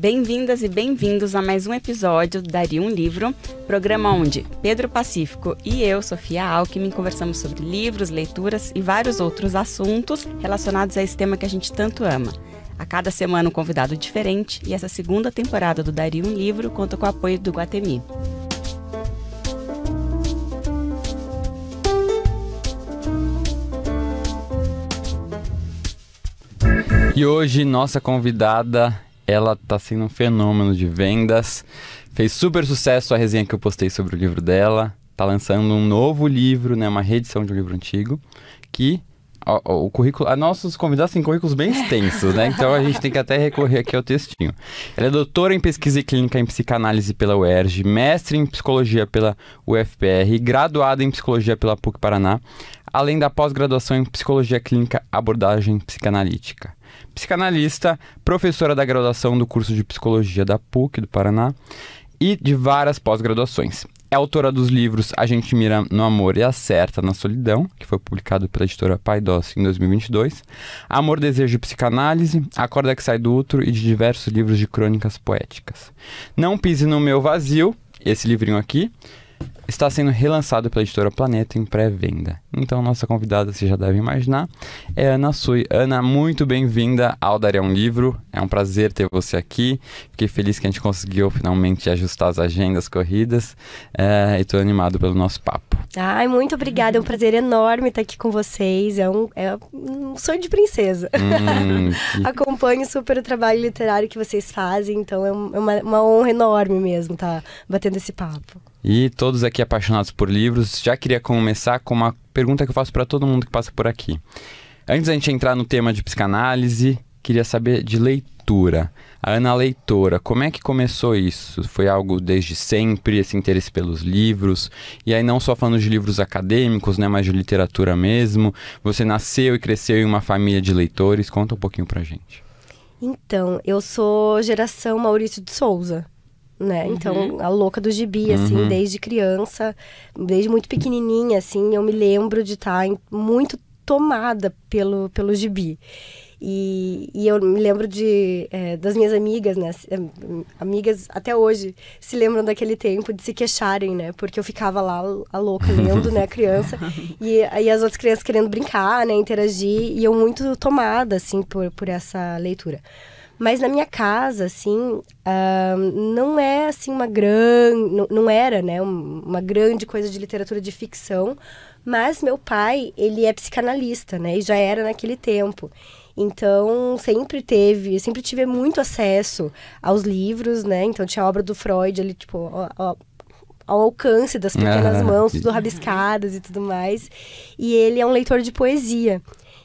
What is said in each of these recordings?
Bem-vindas e bem-vindos a mais um episódio do Daria um Livro, programa onde Pedro Pacífico e eu, Sofia Alckmin, conversamos sobre livros, leituras e vários outros assuntos relacionados a esse tema que a gente tanto ama. A cada semana um convidado diferente e essa segunda temporada do Daria um Livro conta com o apoio do Guatemi. E hoje nossa convidada ela tá sendo um fenômeno de vendas. Fez super sucesso a resenha que eu postei sobre o livro dela. Tá lançando um novo livro, né? Uma reedição de um livro antigo. Que o, o currículo. A nossos convidados têm currículos bem extensos, né? Então a gente tem que até recorrer aqui ao textinho. Ela é doutora em pesquisa e clínica em psicanálise pela UERJ, mestre em psicologia pela UFPR, graduada em psicologia pela PUC Paraná, além da pós-graduação em psicologia clínica abordagem psicanalítica psicanalista, professora da graduação do curso de psicologia da PUC do Paraná e de várias pós-graduações. É autora dos livros A Gente Mira no Amor e Acerta na Solidão, que foi publicado pela editora Paidós em 2022, Amor, Desejo e Psicanálise, Acorda que Sai do Outro e de diversos livros de crônicas poéticas. Não Pise no Meu Vazio, esse livrinho aqui, está sendo relançado pela editora Planeta em pré-venda. Então, nossa convidada, você já deve imaginar, é Ana Sui. Ana, muito bem-vinda ao Daria um Livro. É um prazer ter você aqui. Fiquei feliz que a gente conseguiu finalmente ajustar as agendas corridas é, e estou animado pelo nosso papo. Ai, muito obrigada. É um prazer enorme estar aqui com vocês. É um, é um sonho de princesa. Hum, que... Acompanho super o trabalho literário que vocês fazem, então é, é uma, uma honra enorme mesmo estar batendo esse papo. E todos aqui aqui apaixonados por livros, já queria começar com uma pergunta que eu faço para todo mundo que passa por aqui. Antes da gente entrar no tema de psicanálise, queria saber de leitura. A Ana Leitora, como é que começou isso? Foi algo desde sempre, esse interesse pelos livros? E aí, não só falando de livros acadêmicos, né, mas de literatura mesmo. Você nasceu e cresceu em uma família de leitores. Conta um pouquinho pra gente. Então, eu sou geração Maurício de Souza né? Uhum. Então, a louca do gibi, assim, uhum. desde criança, desde muito pequenininha, assim, eu me lembro de tá estar muito tomada pelo, pelo gibi. E, e eu me lembro de, é, das minhas amigas, né? Eh, amigas até hoje se lembram daquele tempo de se queixarem, né? Porque eu ficava lá, a louca, lendo, né? A criança. E aí as outras crianças querendo brincar, né? Interagir. E eu muito tomada, assim, por, por essa leitura. Mas na minha casa, assim, ah, não é assim uma grande. Não, não era, né? Uma grande coisa de literatura de ficção. Mas meu pai, ele é psicanalista, né? E já era naquele tempo. Então, sempre teve, sempre tive muito acesso aos livros, né? Então, tinha a obra do Freud ali, tipo, ó, ó, ao alcance das pequenas ah, mãos, tudo uhum. rabiscadas e tudo mais. E ele é um leitor de poesia.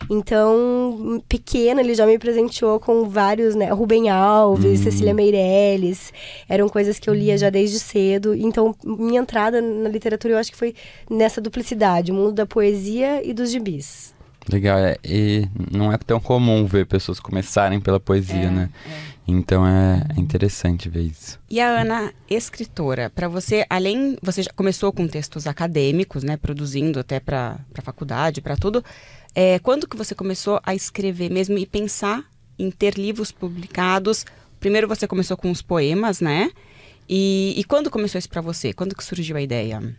Então, pequena, ele já me presenteou com vários, né? Rubem Alves, uhum. Cecília Meirelles. Eram coisas que eu lia já desde cedo. Então, minha entrada na literatura, eu acho que foi nessa duplicidade. O mundo da poesia e dos gibis. Legal. É, e não é tão comum ver pessoas começarem pela poesia, é, né? É. Então é, é interessante ver isso. E a Ana, escritora, para você, além, você já começou com textos acadêmicos, né, produzindo até para faculdade, para tudo, é, quando que você começou a escrever mesmo e pensar em ter livros publicados? Primeiro você começou com os poemas, né? E, e quando começou isso para você? Quando que surgiu a ideia?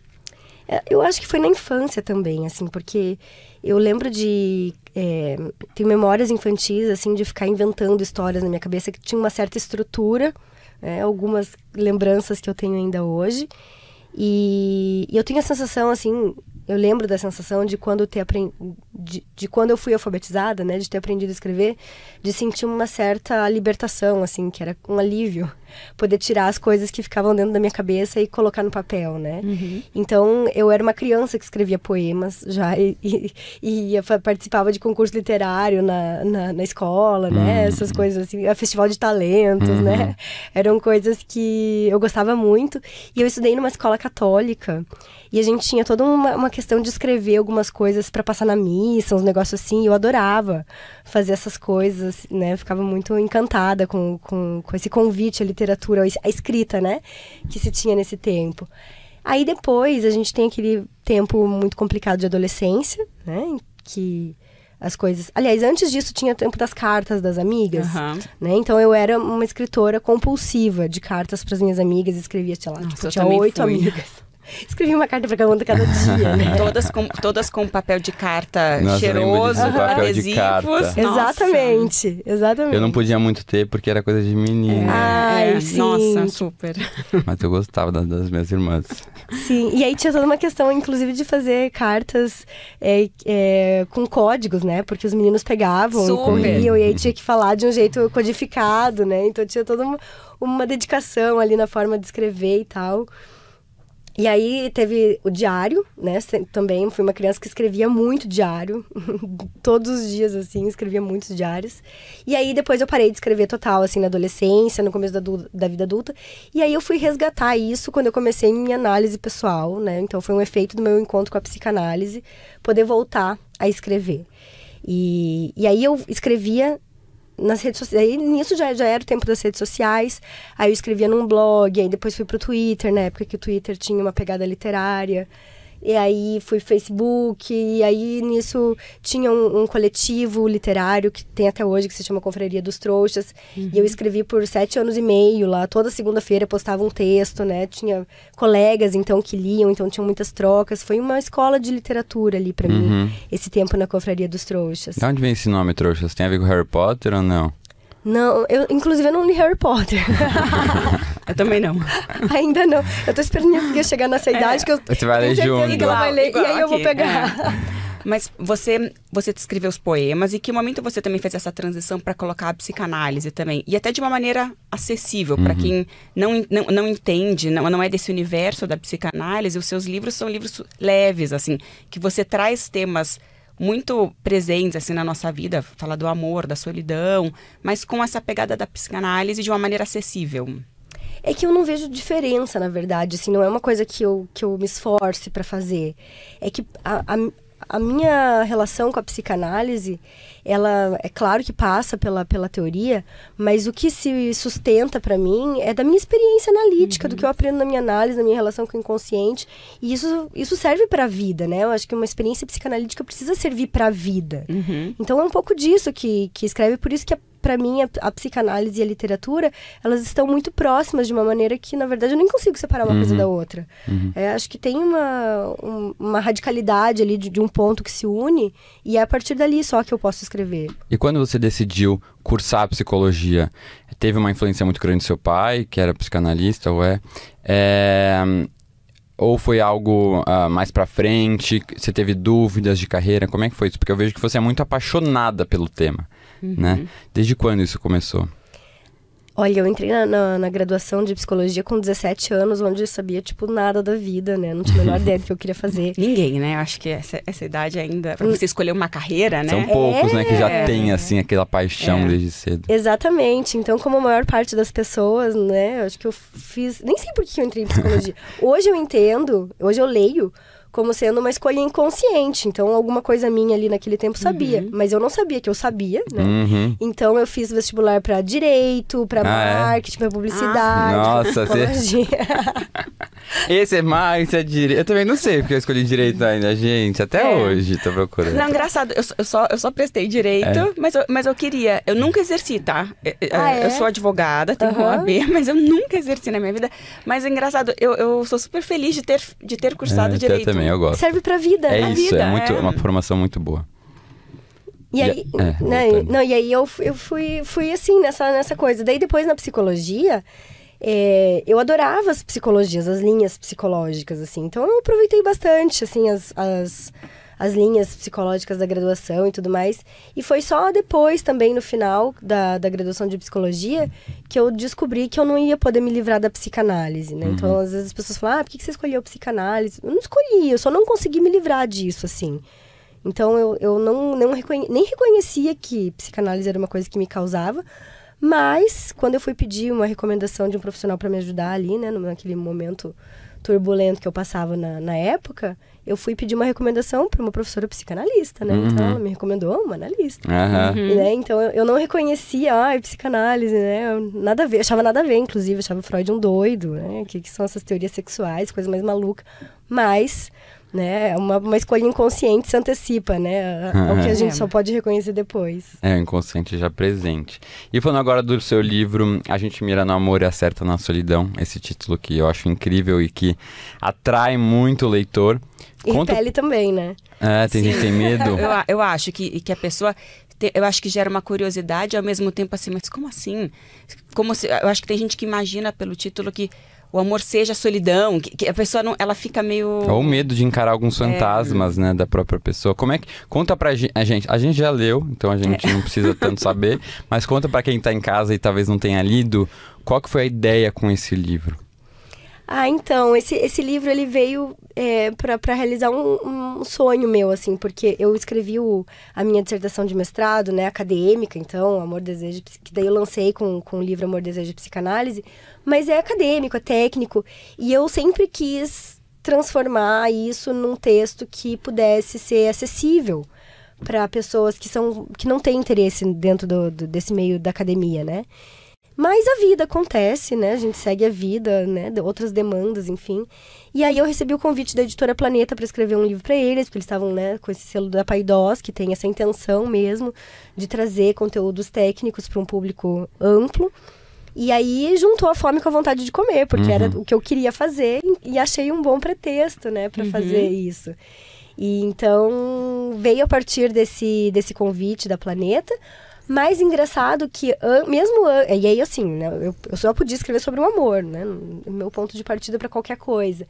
É, eu acho que foi na infância também, assim, porque eu lembro de. É, tenho memórias infantis, assim, de ficar inventando histórias na minha cabeça que tinha uma certa estrutura, né, algumas lembranças que eu tenho ainda hoje. E, e, eu tenho a sensação, assim, eu lembro da sensação de quando ter aprendido de, de, quando eu fui alfabetizada, né, de ter aprendido a escrever, de sentir uma certa libertação, assim, que era um alívio poder tirar as coisas que ficavam dentro da minha cabeça e colocar no papel, né? Uhum. Então eu era uma criança que escrevia poemas já e, e, e participava de concurso literário na, na, na escola, né, uhum. né? Essas coisas assim, a festival de talentos, né. uhum. né? Eram coisas que eu gostava muito e eu estudei numa escola católica e a gente tinha toda uma, uma questão de escrever algumas coisas para passar na mídia missa, uns negócios assim. Eu adorava fazer essas coisas, né? ficava muito encantada com, com, com esse convite à literatura, à escrita, né? Que se tinha nesse tempo. Aí depois a gente tem aquele tempo muito complicado de adolescência, né? Que as coisas. Aliás, antes disso tinha o tempo das cartas das amigas, uhum. né? Então eu era uma escritora compulsiva de cartas para as minhas amigas, escrevia sei lá, tipo, Nossa, tipo, tinha oito amigas. Escrevi uma carta para cada um cada dia. Né? todas, com, todas com papel de carta Nossa, cheiroso, disso, adesivos. Exatamente, exatamente. Eu não podia muito ter porque era coisa de menina. É. Ai, é, sim. Nossa, super. Mas eu gostava das, das, minhas irmãs. Sim, e aí tinha toda uma questão, inclusive, de fazer cartas é, é, com códigos, né? Porque os meninos pegavam super. e corriam, e aí tinha que falar de um jeito codificado, né? Então tinha toda uma, uma dedicação ali na forma de escrever e tal. E aí teve o diário, né? Também fui uma criança que escrevia muito diário, todos os dias assim, escrevia muitos diários. E aí depois eu parei de escrever total assim na adolescência, no começo da, da vida adulta. E aí eu fui resgatar isso quando eu comecei minha análise pessoal, né? Então foi um efeito do meu encontro com a psicanálise, poder voltar a escrever. E, e aí eu escrevia nas redes sociais. Aí nisso já, já era o tempo das redes sociais. Aí eu escrevia num blog, aí depois fui pro Twitter, na época que o Twitter tinha uma pegada literária. E aí fui Facebook, e aí nisso tinha um, um, coletivo literário que tem até hoje, que se chama Confraria dos Trouxas. Uhum. E eu uhum. escrevi por sete anos e meio lá. Toda segunda-feira postava um texto, né? Tinha colegas então que liam, então tinham muitas trocas. Foi uma escola de literatura ali para uhum. mim, esse tempo na Confraria dos Trouxas. De onde vem esse nome, Trouxas? Tem a ver com Harry Potter ou não? Não, eu, inclusive eu não li Harry Potter. eu também não. Ainda não. Eu tô esperando minha filha chegar nessa é. idade é. que eu. Você vai ler junto. Igual, vai ler, igual e aí eu vou é. pegar. É. Mas você, você descreveu os poemas e que momento você também fez essa transição para colocar a psicanálise também e até de uma maneira acessível uhum. para quem não, não, não entende, não, não é desse universo da psicanálise. Os seus livros são livros leves assim, que você traz temas muito presentes assim na nossa vida, falar do amor, da solidão, mas com essa pegada da psicanálise de uma maneira acessível. É que eu não vejo diferença, na verdade, assim, não é uma coisa que eu, que eu me esforce para fazer. É que a, a minha relação com a psicanálise, ela é claro que passa pela, pela teoria, mas o que se sustenta para mim é da minha experiência analítica, uhum. do que eu aprendo na minha análise, na minha relação com o inconsciente, e isso, isso serve para a vida, né? Eu acho que uma experiência psicanalítica precisa servir para a vida. Uhum. Então é um pouco disso que, que escreve, por isso que a para mim, a, a, psicanálise e a literatura, elas estão muito próximas de uma maneira que, na verdade, eu nem consigo separar uma uhum. coisa da outra. Uhum. É, acho que tem uma, um, uma radicalidade ali de, de, um ponto que se une, e é a partir dali só que eu posso escrever. E quando você decidiu cursar psicologia, teve uma influência muito grande do seu pai, que era psicanalista, ou é, é ou foi algo uh, mais para frente? Você teve dúvidas de carreira? Como é que foi isso? Porque eu vejo que você é muito apaixonada pelo tema. Né? Uhum. Né? Desde quando isso começou? Olha, eu entrei na, na, na, graduação de psicologia com 17 anos, onde eu sabia, tipo, nada da vida, né? Não tinha a menor ideia do que eu queria fazer. Ninguém, né? Eu acho que essa, essa idade ainda, pra você escolher uma carreira, né? São poucos, é... né, que já é. tem, assim, aquela paixão é. desde cedo. Exatamente. Então, como a maior parte das pessoas, né? Eu acho que eu fiz. Nem sei por que eu entrei em psicologia. hoje eu entendo, hoje eu leio como sendo uma escolha inconsciente. Então, alguma coisa minha ali naquele tempo sabia, uhum. mas eu não sabia que eu sabia, né? Uhum. Então, eu fiz vestibular para direito, para ah, é? marketing, é? para publicidade. Ah. Nossa, você... Esse é marketing, é direito. Eu também não sei porque eu escolhi direito ainda, gente. Até é. hoje tô procurando. Não, engraçado, eu, eu, só, eu só prestei direito, é. mas, eu, mas eu queria. Eu nunca exerci, tá? Eu, é, é, ah, eu sou advogada, tenho uhum. OAB, mas eu nunca exerci na minha vida. Mas engraçado, eu, eu sou super feliz de ter, de ter cursado direito. Eu também também, eu gosto. Serve pra vida. É isso, vida, é, muito, é uma formação muito boa. E aí, é, né, não, e aí eu, eu fui, fui assim nessa, nessa coisa. Daí depois na psicologia, é, eu adorava as psicologias, as linhas psicológicas, assim. Então eu aproveitei bastante, assim, as, as as linhas psicológicas da graduação e tudo mais. E foi só depois, também no final da, da graduação de psicologia, que eu descobri que eu não ia poder me livrar da psicanálise, né? Então, uhum. Então, às vezes as pessoas falam, ah, por que você escolheu psicanálise? Eu não escolhi, eu só não consegui me livrar disso, assim. Então, eu, eu não, não reconhe nem reconhecia que psicanálise era uma coisa que me causava, mas, quando eu fui pedir uma recomendação de um profissional para me ajudar ali, né, naquele momento turbulento que eu passava na, na época, eu fui pedir uma recomendação para uma professora psicanalista, né? Então, uhum. Então ela me recomendou uma analista. Uhum. né? Então eu, não reconhecia, ah, psicanálise, né? Eu, nada a ver, achava nada a ver, inclusive, achava Freud um doido, né? O que, que são essas teorias sexuais, coisa mais maluca. Mas né? É uma, uma escolha inconsciente se antecipa, né? Ao é que a é. gente só pode reconhecer depois. É, o inconsciente já presente. E falando agora do seu livro A gente mira no amor e acerta na solidão, esse título que eu acho incrível e que atrai muito o leitor. E Conta... pele também, né? É, tem Sim. gente que tem medo. eu, eu acho que, que a pessoa eu acho que gera uma curiosidade ao mesmo tempo assim, mas como assim? Como se, eu acho que tem gente que imagina pelo título que o amor seja solidão, que, que, a pessoa não, ela fica meio é ou medo de encarar alguns é. fantasmas, é. né, da própria pessoa. Como é que conta pra gente, a gente, a gente já leu, então a gente é. não precisa tanto saber, mas conta para quem tá em casa e talvez não tenha lido, qual que foi a ideia com esse livro? Ah, então, esse, esse livro ele veio é, para realizar um, um, sonho meu, assim, porque eu escrevi o, a minha dissertação de mestrado, né, acadêmica, então, Amor, Desejo, que daí eu lancei com, com o livro Amor, Desejo e Psicanálise, mas é acadêmico, é técnico, e eu sempre quis transformar isso num texto que pudesse ser acessível para pessoas que, são, que não têm interesse dentro do, do, desse meio da academia, né? Mas a vida acontece, né? A gente segue a vida, né? De outras demandas, enfim. E aí eu recebi o convite da editora Planeta para escrever um livro para eles, porque eles estavam, né, com esse selo da Paidós, que tem essa intenção mesmo de trazer conteúdos técnicos para um público amplo. E aí juntou a fome com a vontade de comer, porque uhum. era o que eu queria fazer e achei um bom pretexto, né, para uhum. fazer isso. E então veio a partir desse, desse convite da Planeta mais engraçado que, mesmo. E aí, assim, né, eu, eu só podia escrever sobre o amor, né? O meu ponto de partida para qualquer coisa.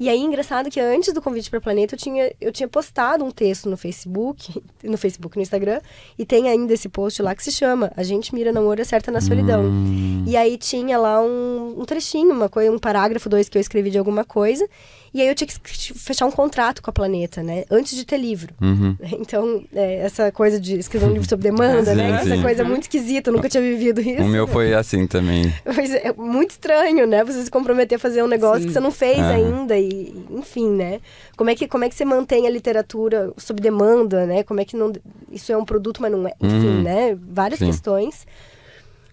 E aí, engraçado que antes do convite para o Planeta, eu tinha, eu tinha postado um texto no Facebook, no Facebook, no Instagram, e tem ainda esse post lá que se chama A gente mira namoro e certa na solidão. Hum. E aí tinha lá um, um trechinho, uma coisa, um parágrafo, dois que eu escrevi de alguma coisa. E aí eu tinha que fechar um contrato com a Planeta, né? Antes de ter livro. Uhum. Então, é, essa coisa de escrever um livro sob demanda, sim, né? Sim. Essa coisa muito esquisita, eu nunca tinha vivido isso. O meu foi assim também. Mas é muito estranho, né? Você se comprometer a fazer um negócio sim. que você não fez uhum. ainda e, enfim, né? Como é, que, como é que você mantém a literatura sob demanda, né? Como é que não... Isso é um produto, mas não é... Enfim, uhum. né? Várias questões.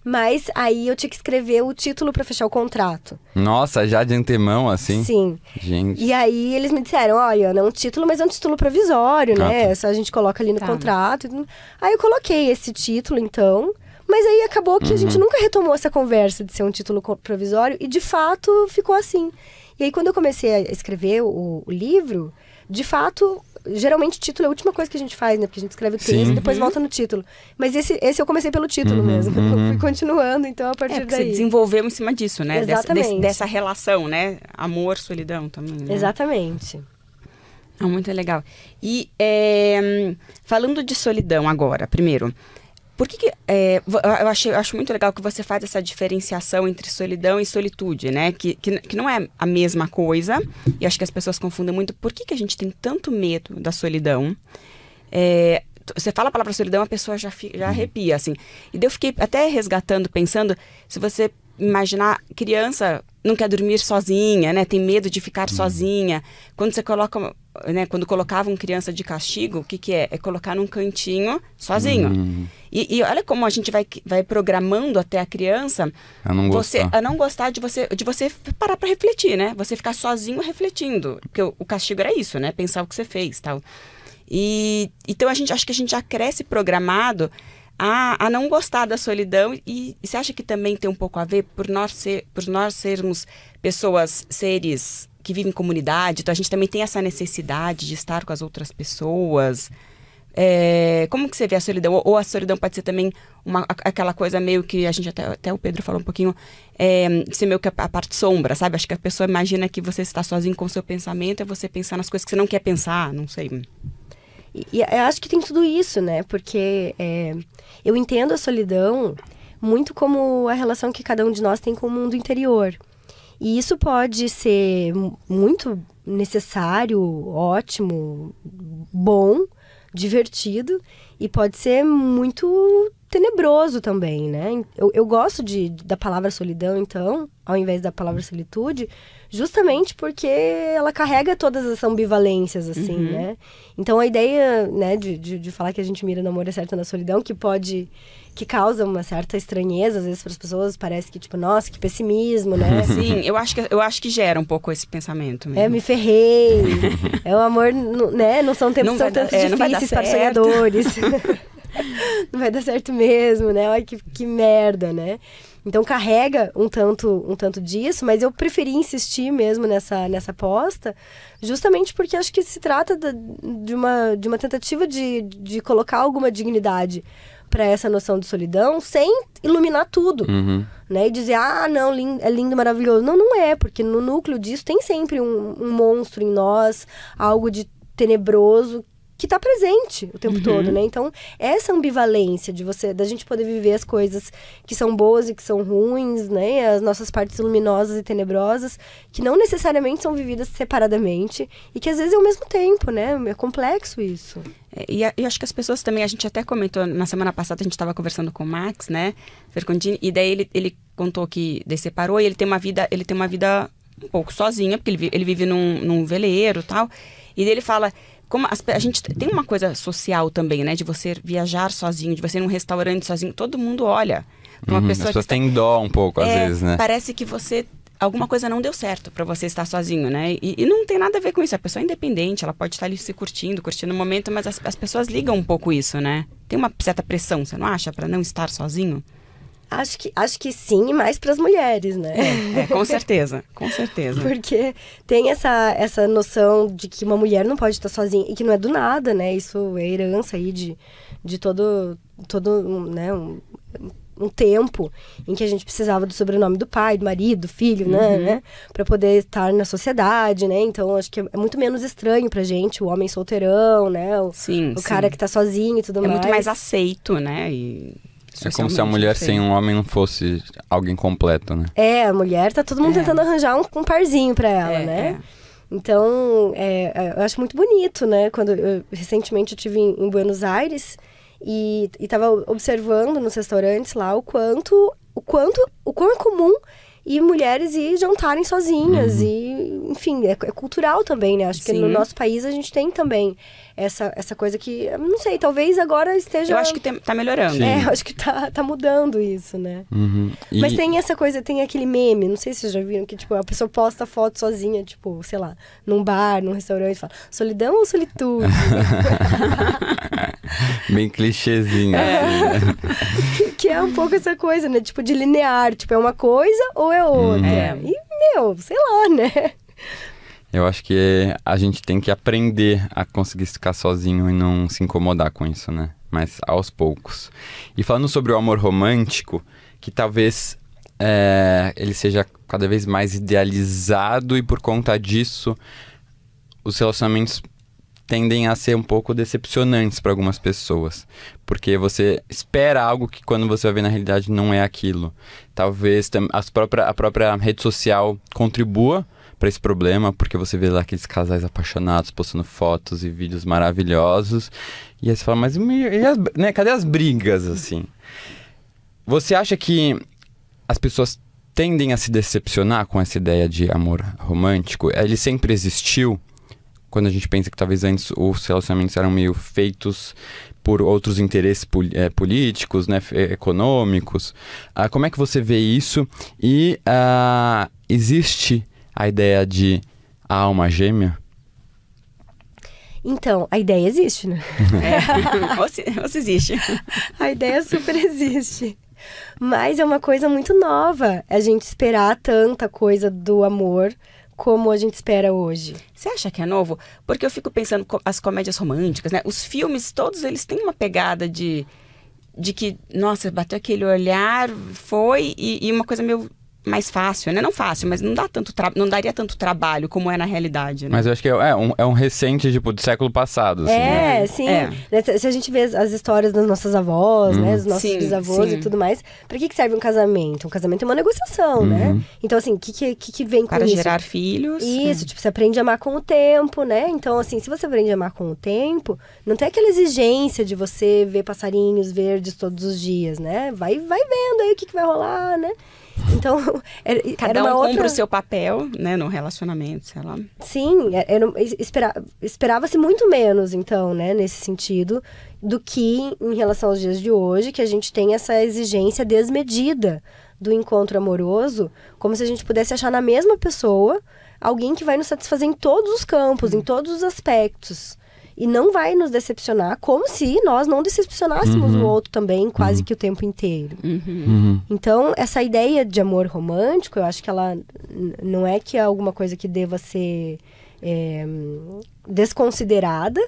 Mas aí eu tinha que escrever o título para fechar o contrato. Nossa, já de antemão, assim? Sim. Gente. E aí eles me disseram: olha, não é um título, mas é um título provisório, tá, né? Tá. Só a gente coloca ali no tá. contrato. Aí eu coloquei esse título, então. Mas aí acabou que uhum. a gente uhum. nunca retomou essa conversa de ser um título provisório e de fato ficou assim. E aí, quando eu comecei a escrever o, o livro, de fato geralmente o título é a última coisa que a gente faz, né? Porque a gente escreve o texto Sim. e depois uhum. volta no título. Mas esse, esse eu comecei pelo título uhum, mesmo. Uhum. Fui continuando, então, a é, partir é, daí. Você desenvolveu em cima disso, né? Exatamente. Dessa, dessa relação, né? Amor, solidão também. Né? Exatamente. Ah, muito legal. E é, falando de solidão agora, primeiro, por que, que é, eu, achei, eu acho muito legal que você faz essa diferenciação entre solidão e solitude, né? Que, que, que não é a mesma coisa, e acho que as pessoas confundem muito. Por que, que a gente tem tanto medo da solidão? É, você fala a palavra solidão, a pessoa já, já uhum. arrepia, assim. E eu fiquei até resgatando, pensando, se você imaginar criança não quer dormir sozinha, né? Tem medo de ficar uhum. sozinha. Quando você coloca, né? Quando um criança de castigo, o que que é? É colocar num cantinho sozinho. Uhum. E, e, olha como a gente vai, vai programando até a criança a não você gostar. a não gostar de você de você parar para refletir, né? Você ficar sozinho refletindo, porque o, o castigo era isso, né? Pensar o que você fez, tal. E então a gente acho que a gente já cresce programado a, a não gostar da solidão. E, e você acha que também tem um pouco a ver por nós, ser, por nós sermos pessoas, seres que vivem em comunidade, então a gente também tem essa necessidade de estar com as outras pessoas. É, como que você vê a solidão? Ou, ou a solidão pode ser também uma, aquela coisa meio que a gente até, até o Pedro falou um pouquinho, é, ser meio que a, a, parte sombra, sabe? Acho que a pessoa imagina que você está sozinho com o seu pensamento, é você pensar nas coisas que você não quer pensar, não sei. E, e eu acho que tem tudo isso, né? Porque é, eu entendo a solidão muito como a relação que cada um de nós tem com o mundo interior. E isso pode ser muito necessário, ótimo, bom, divertido e pode ser muito tenebroso também, né? Eu, eu gosto de, da palavra solidão, então, ao invés da palavra solitude, justamente porque ela carrega todas as ambivalências, assim, uhum. né? Então a ideia, né, de, de, de, falar que a gente mira no amor é certo na solidão, que pode. que causa uma certa estranheza, às vezes, para as pessoas, parece que, tipo, nossa, que pessimismo, né? Sim, eu acho que, eu acho que gera um pouco esse pensamento. Mesmo. É, me ferrei. é o um amor, né? Não são tempos não tão é, difíceis para os sonhadores. não vai dar certo mesmo, né? Olha que, que merda, né? Então carrega um tanto, um tanto disso, mas eu preferi insistir mesmo nessa, nessa aposta, justamente porque acho que se trata de, uma, de uma tentativa de, de colocar alguma dignidade para essa noção de solidão sem iluminar tudo, uhum. né? E dizer, ah, não, lindo, é lindo, maravilhoso. Não, não é, porque no núcleo disso tem sempre um, um monstro em nós, algo de tenebroso que está presente o tempo uhum. todo, né? Então, essa ambivalência de você, da gente poder viver as coisas que são boas e que são ruins, né? As nossas partes luminosas e tenebrosas, que não necessariamente são vividas separadamente e que às vezes é ao mesmo tempo, né? É complexo isso. É, e, e acho que as pessoas também, a gente até comentou na semana passada, a gente estava conversando com o Max, né? Fercondini, e daí ele, ele contou que ele separou e ele tem uma vida, ele tem uma vida um pouco sozinha, porque ele, ele vive num, num veleiro tal. E ele fala, como as, a gente tem uma coisa social também, né? De você viajar sozinho, de você ir num restaurante sozinho, todo mundo olha. Uma uhum, pessoa as pessoas têm dó um pouco, é, às vezes, né? Parece que você alguma coisa não deu certo para você estar sozinho, né? E, e, não tem nada a ver com isso. A pessoa é independente, ela pode estar ali se curtindo, curtindo o momento, mas as, as pessoas ligam um pouco isso, né? Tem uma certa pressão, você não acha, para não estar sozinho? Acho que, acho que sim, mais para as mulheres, né? É, é, com certeza, com certeza. Porque tem essa, essa noção de que uma mulher não pode estar sozinha e que não é do nada, né? Isso é herança aí de, de todo, todo né, um, um tempo em que a gente precisava do sobrenome do pai, do marido, do filho, né, uhum. né para poder estar na sociedade, né? Então acho que é, é muito menos estranho para gente o homem solteirão, né? O, sim, o sim. cara que está sozinho e tudo é mais. É muito mais aceito, né? E é como se a mulher sem um homem não fosse alguém completo, né? É, a mulher tá todo mundo é. tentando arranjar um, um parzinho para ela, é, né? É. Então, é, é, eu acho muito bonito, né? Quando eu, recentemente eu tive em, em, Buenos Aires e, estava observando nos restaurantes lá o quanto, o quanto, o quão é comum e mulheres e jantarem sozinhas uhum. e, enfim, é, é cultural também, né? Acho Sim. que no nosso país a gente tem também essa, essa coisa que, não sei, talvez agora esteja... Eu acho que tem, tá melhorando. É, eu acho que tá, tá mudando isso, né? Uhum. E... Mas tem essa coisa, tem aquele meme, não sei se vocês já viram, que tipo, a pessoa posta foto sozinha, tipo, sei lá, num bar, num restaurante, fala, solidão ou solitude? Bem clichêzinho. É. Assim, né? que é um pouco essa coisa, né? Tipo, de linear, tipo, é uma coisa ou é outra. Uhum. É. E, meu, sei lá, né? Eu acho que a gente tem que aprender a conseguir ficar sozinho e não se incomodar com isso, né? Mas aos poucos. E falando sobre o amor romântico, que talvez é, ele seja cada vez mais idealizado e por conta disso os relacionamentos tendem a ser um pouco decepcionantes para algumas pessoas, porque você espera algo que quando você vai ver na realidade não é aquilo. Talvez as própria, a própria rede social contribua para esse problema, porque você vê lá aqueles casais apaixonados postando fotos e vídeos maravilhosos, e aí você fala, mas e as, né, cadê as brigas, assim? Você acha que as pessoas tendem a se decepcionar com essa ideia de amor romântico? Ele sempre existiu? Quando a gente pensa que talvez antes os relacionamentos eram meio feitos por outros interesses é, políticos, né, eh, econômicos. Ah, como é que você vê isso? E ah, existe a ideia de a alma gêmea? Então, a ideia existe, né? É. ou, se, existe. A ideia super existe. Mas é uma coisa muito nova a gente esperar tanta coisa do amor como a gente espera hoje. Você acha que é novo? Porque eu fico pensando as comédias românticas, né? Os filmes todos eles têm uma pegada de de que, nossa, bateu aquele olhar, foi e, e uma coisa meio mais fácil, né? Não fácil, mas não dá tanto não daria tanto trabalho como é na realidade. Né? Mas eu acho que é, é, um, é um recente, tipo, do século passado. Assim, né? É, é, né? sim. É. Se a gente vê as histórias das nossas avós, né? Uhum. Dos nossos sim, bisavós sim. e tudo mais, pra que, que serve um casamento? Um casamento é uma negociação, né? uhum. né? Então, assim, o que, que, que vem com Para isso? Para gerar filhos. Isso, né? tipo, você aprende a amar com o tempo, né? Então, assim, se você aprende a amar com o tempo, não tem aquela exigência de você ver passarinhos verdes todos os dias, né? Vai, vai vendo aí o que, que vai rolar, né? Então, era, Cada era uma um outra... o seu papel, né, no relacionamento, sei lá. Sim, é, era, espera, esperava-se muito menos, então, né, nesse sentido, do que em relação aos dias de hoje, que a gente tem essa exigência desmedida do encontro amoroso, como se a gente pudesse achar na mesma pessoa alguém que vai nos satisfazer em todos os campos, hum. em todos os aspectos e não vai nos decepcionar, como se nós não decepcionássemos uhum. o outro também quase uhum. que o tempo inteiro. Uhum. uhum. Então, essa ideia de amor romântico, eu acho que ela não é que é alguma coisa que deva ser é, desconsiderada,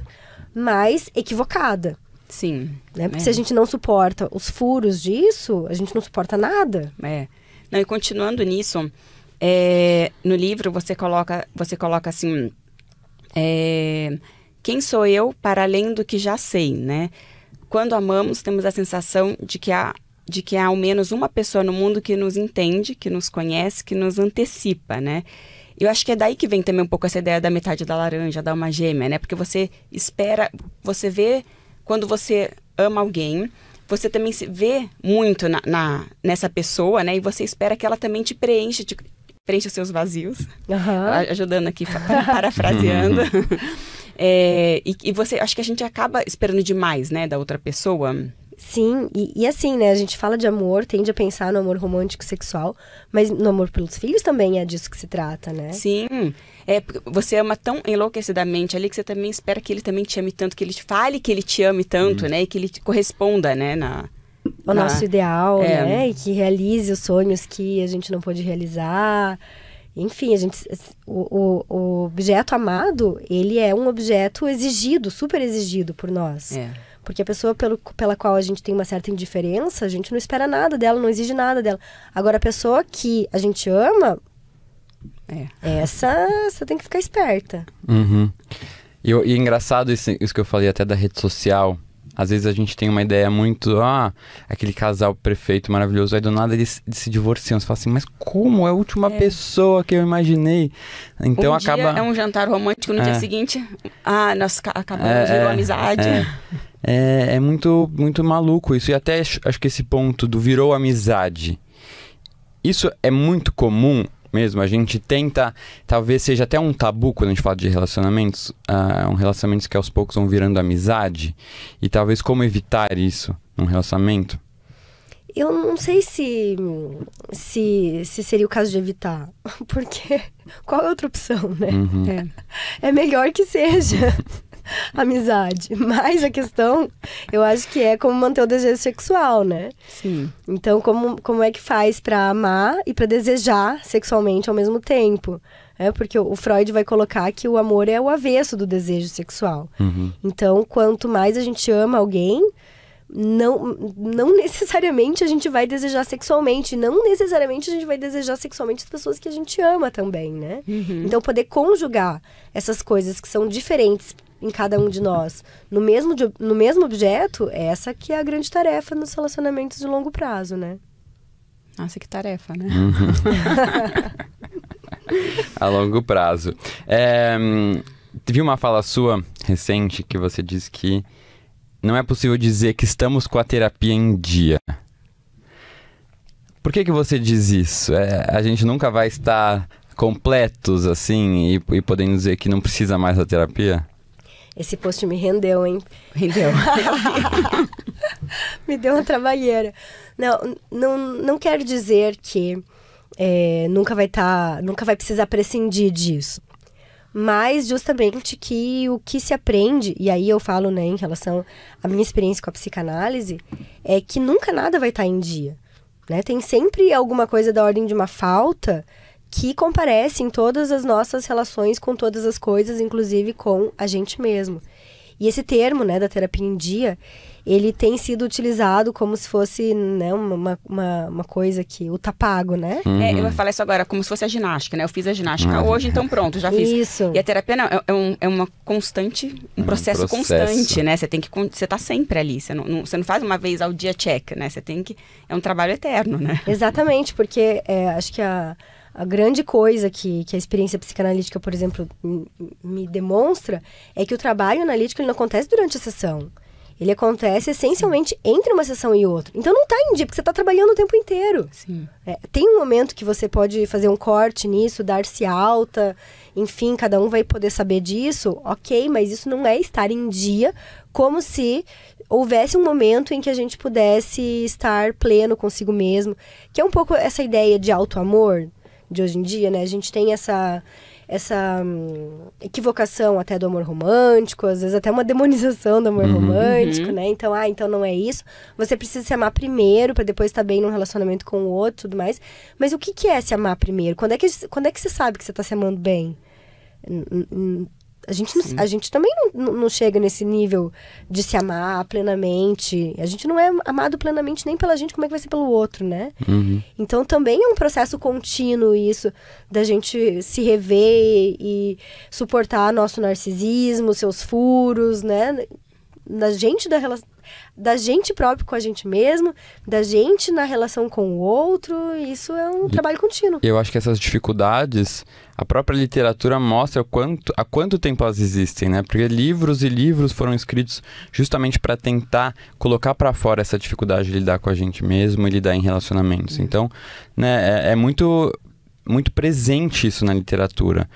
mas equivocada. Sim. Né? Porque é. se a gente não suporta os furos disso, a gente não suporta nada. É. Não, e continuando nisso, é, no livro você coloca, você coloca assim. É, quem sou eu para além do que já sei, né? Quando amamos, temos a sensação de que há de que há ao menos uma pessoa no mundo que nos entende, que nos conhece, que nos antecipa, né? Eu acho que é daí que vem também um pouco essa ideia da metade da laranja, da uma gêmea, né? Porque você espera, você vê quando você ama alguém, você também se vê muito na, na nessa pessoa, né? E você espera que ela também te preencha, te, preencha os seus vazios. Uhum. Ajudando aqui, parafraseando. É, e, e, você, acho que a gente acaba esperando demais, né, da outra pessoa. Sim, e, e, assim, né, a gente fala de amor, tende a pensar no amor romântico sexual, mas no amor pelos filhos também é disso que se trata, né? Sim, é, você ama tão enlouquecidamente ali que você também espera que ele também te ame tanto, que ele te fale que ele te ame tanto, hum. né, e que ele te corresponda, né, na o nosso ideal, é. né? E que realize os sonhos que a gente não pôde realizar enfim, a gente, o, o, o, objeto amado, ele é um objeto exigido, super exigido por nós. É. Porque a pessoa pelo, pela qual a gente tem uma certa indiferença, a gente não espera nada dela, não exige nada dela. Agora, a pessoa que a gente ama, é. essa você tem que ficar esperta. Uhum. E, e é engraçado isso, isso que eu falei até da rede social, às vezes a gente tem uma ideia muito, ah, aquele casal perfeito, maravilhoso, aí do nada eles, eles se divorciam. Você fala assim, mas como? É a última é. pessoa que eu imaginei. Então um acaba. é um jantar romântico, no é. dia seguinte, ah, nós acabamos é, de é, amizade. É. É, é muito, muito maluco isso. E até acho que esse ponto do virou amizade. Isso é muito comum mesmo, a gente tenta, talvez seja até um tabu quando a gente fala de relacionamentos, uh, um relacionamento que aos poucos vão virando amizade, e talvez como evitar isso num relacionamento? Eu não sei se, se, se seria o caso de evitar, porque qual é outra opção, né? Uhum. É, é melhor que seja. amizade. Mas a questão, eu acho que é como manter o desejo sexual, né? Sim. Então, como, como é que faz para amar e para desejar sexualmente ao mesmo tempo? É porque o Freud vai colocar que o amor é o avesso do desejo sexual. Uhum. Então, quanto mais a gente ama alguém, não, não necessariamente a gente vai desejar sexualmente, não necessariamente a gente vai desejar sexualmente as pessoas que a gente ama também, né? Uhum. Então, poder conjugar essas coisas que são diferentes em cada um de nós no mesmo, no mesmo objeto, essa que é a grande tarefa nos relacionamentos de longo prazo, né? Nossa, que tarefa, né? Uhum. a longo prazo. É, uma fala sua recente que você disse que não é possível dizer que estamos com a terapia em dia. Por que, que você diz isso? É, a gente nunca vai estar completos assim e, e podendo dizer que não precisa mais da terapia? Esse post me rendeu, hein? Rendeu. me deu uma trabalheira. Não, não, não quero dizer que é, nunca vai estar, tá, nunca vai precisar prescindir disso. Mas justamente que o que se aprende, e aí eu falo né, em relação à minha experiência com a psicanálise, é que nunca nada vai estar tá em dia. Né? Tem sempre alguma coisa da ordem de uma falta que comparece em todas as nossas relações com todas as coisas, inclusive com a gente mesmo. E esse termo, né, da terapia em dia, ele tem sido utilizado como se fosse né, uma, uma, uma coisa que o tapago, tá né? Uhum. É, eu vou uhum. falar isso agora, como se fosse a ginástica, né? Eu fiz a ginástica uhum. hoje, então pronto, já fiz. Isso. E a terapia não, é, é um, é uma constante, um, processo, um processo, constante, né? Você tem que, você tá sempre ali, você não, não, você não faz uma vez ao dia check, né? Você tem que, é um trabalho eterno, né? Exatamente, porque é, acho que a a grande coisa que, que a experiência psicanalítica, por exemplo, me demonstra é que o trabalho analítico ele não acontece durante a sessão. Ele acontece essencialmente entre uma sessão e outra. Então não está em dia, porque você está trabalhando o tempo inteiro. É, tem um momento que você pode fazer um corte nisso, dar-se alta, enfim, cada um vai poder saber disso, ok, mas isso não é estar em dia, como se houvesse um momento em que a gente pudesse estar pleno consigo mesmo, que é um pouco essa ideia de auto amor de hoje em dia, né? A gente tem essa essa hum, equivocação até do amor romântico, às vezes até uma demonização do amor uhum. romântico, uhum. né? Então, ah, então não é isso. Você precisa se amar primeiro para depois estar tá bem num relacionamento com o outro, tudo mais. Mas o que que é se amar primeiro? Quando é que quando é que você sabe que você está se amando bem? A gente, não, a gente também não, não, chega nesse nível de se amar plenamente. A gente não é amado plenamente nem pela gente, como é que vai ser pelo outro, né? Uhum. Então também é um processo contínuo isso, da gente se rever e suportar nosso narcisismo, seus furos, né? da gente da relação da gente próprio com a gente mesmo, da gente na relação com o outro, isso é um e trabalho contínuo. Eu acho que essas dificuldades, a própria literatura mostra quanto, há quanto tempo elas existem, né? Porque livros e livros foram escritos justamente para tentar colocar para fora essa dificuldade de lidar com a gente mesmo e lidar em relacionamentos. Uhum. Então, né, é, é muito muito presente isso na literatura.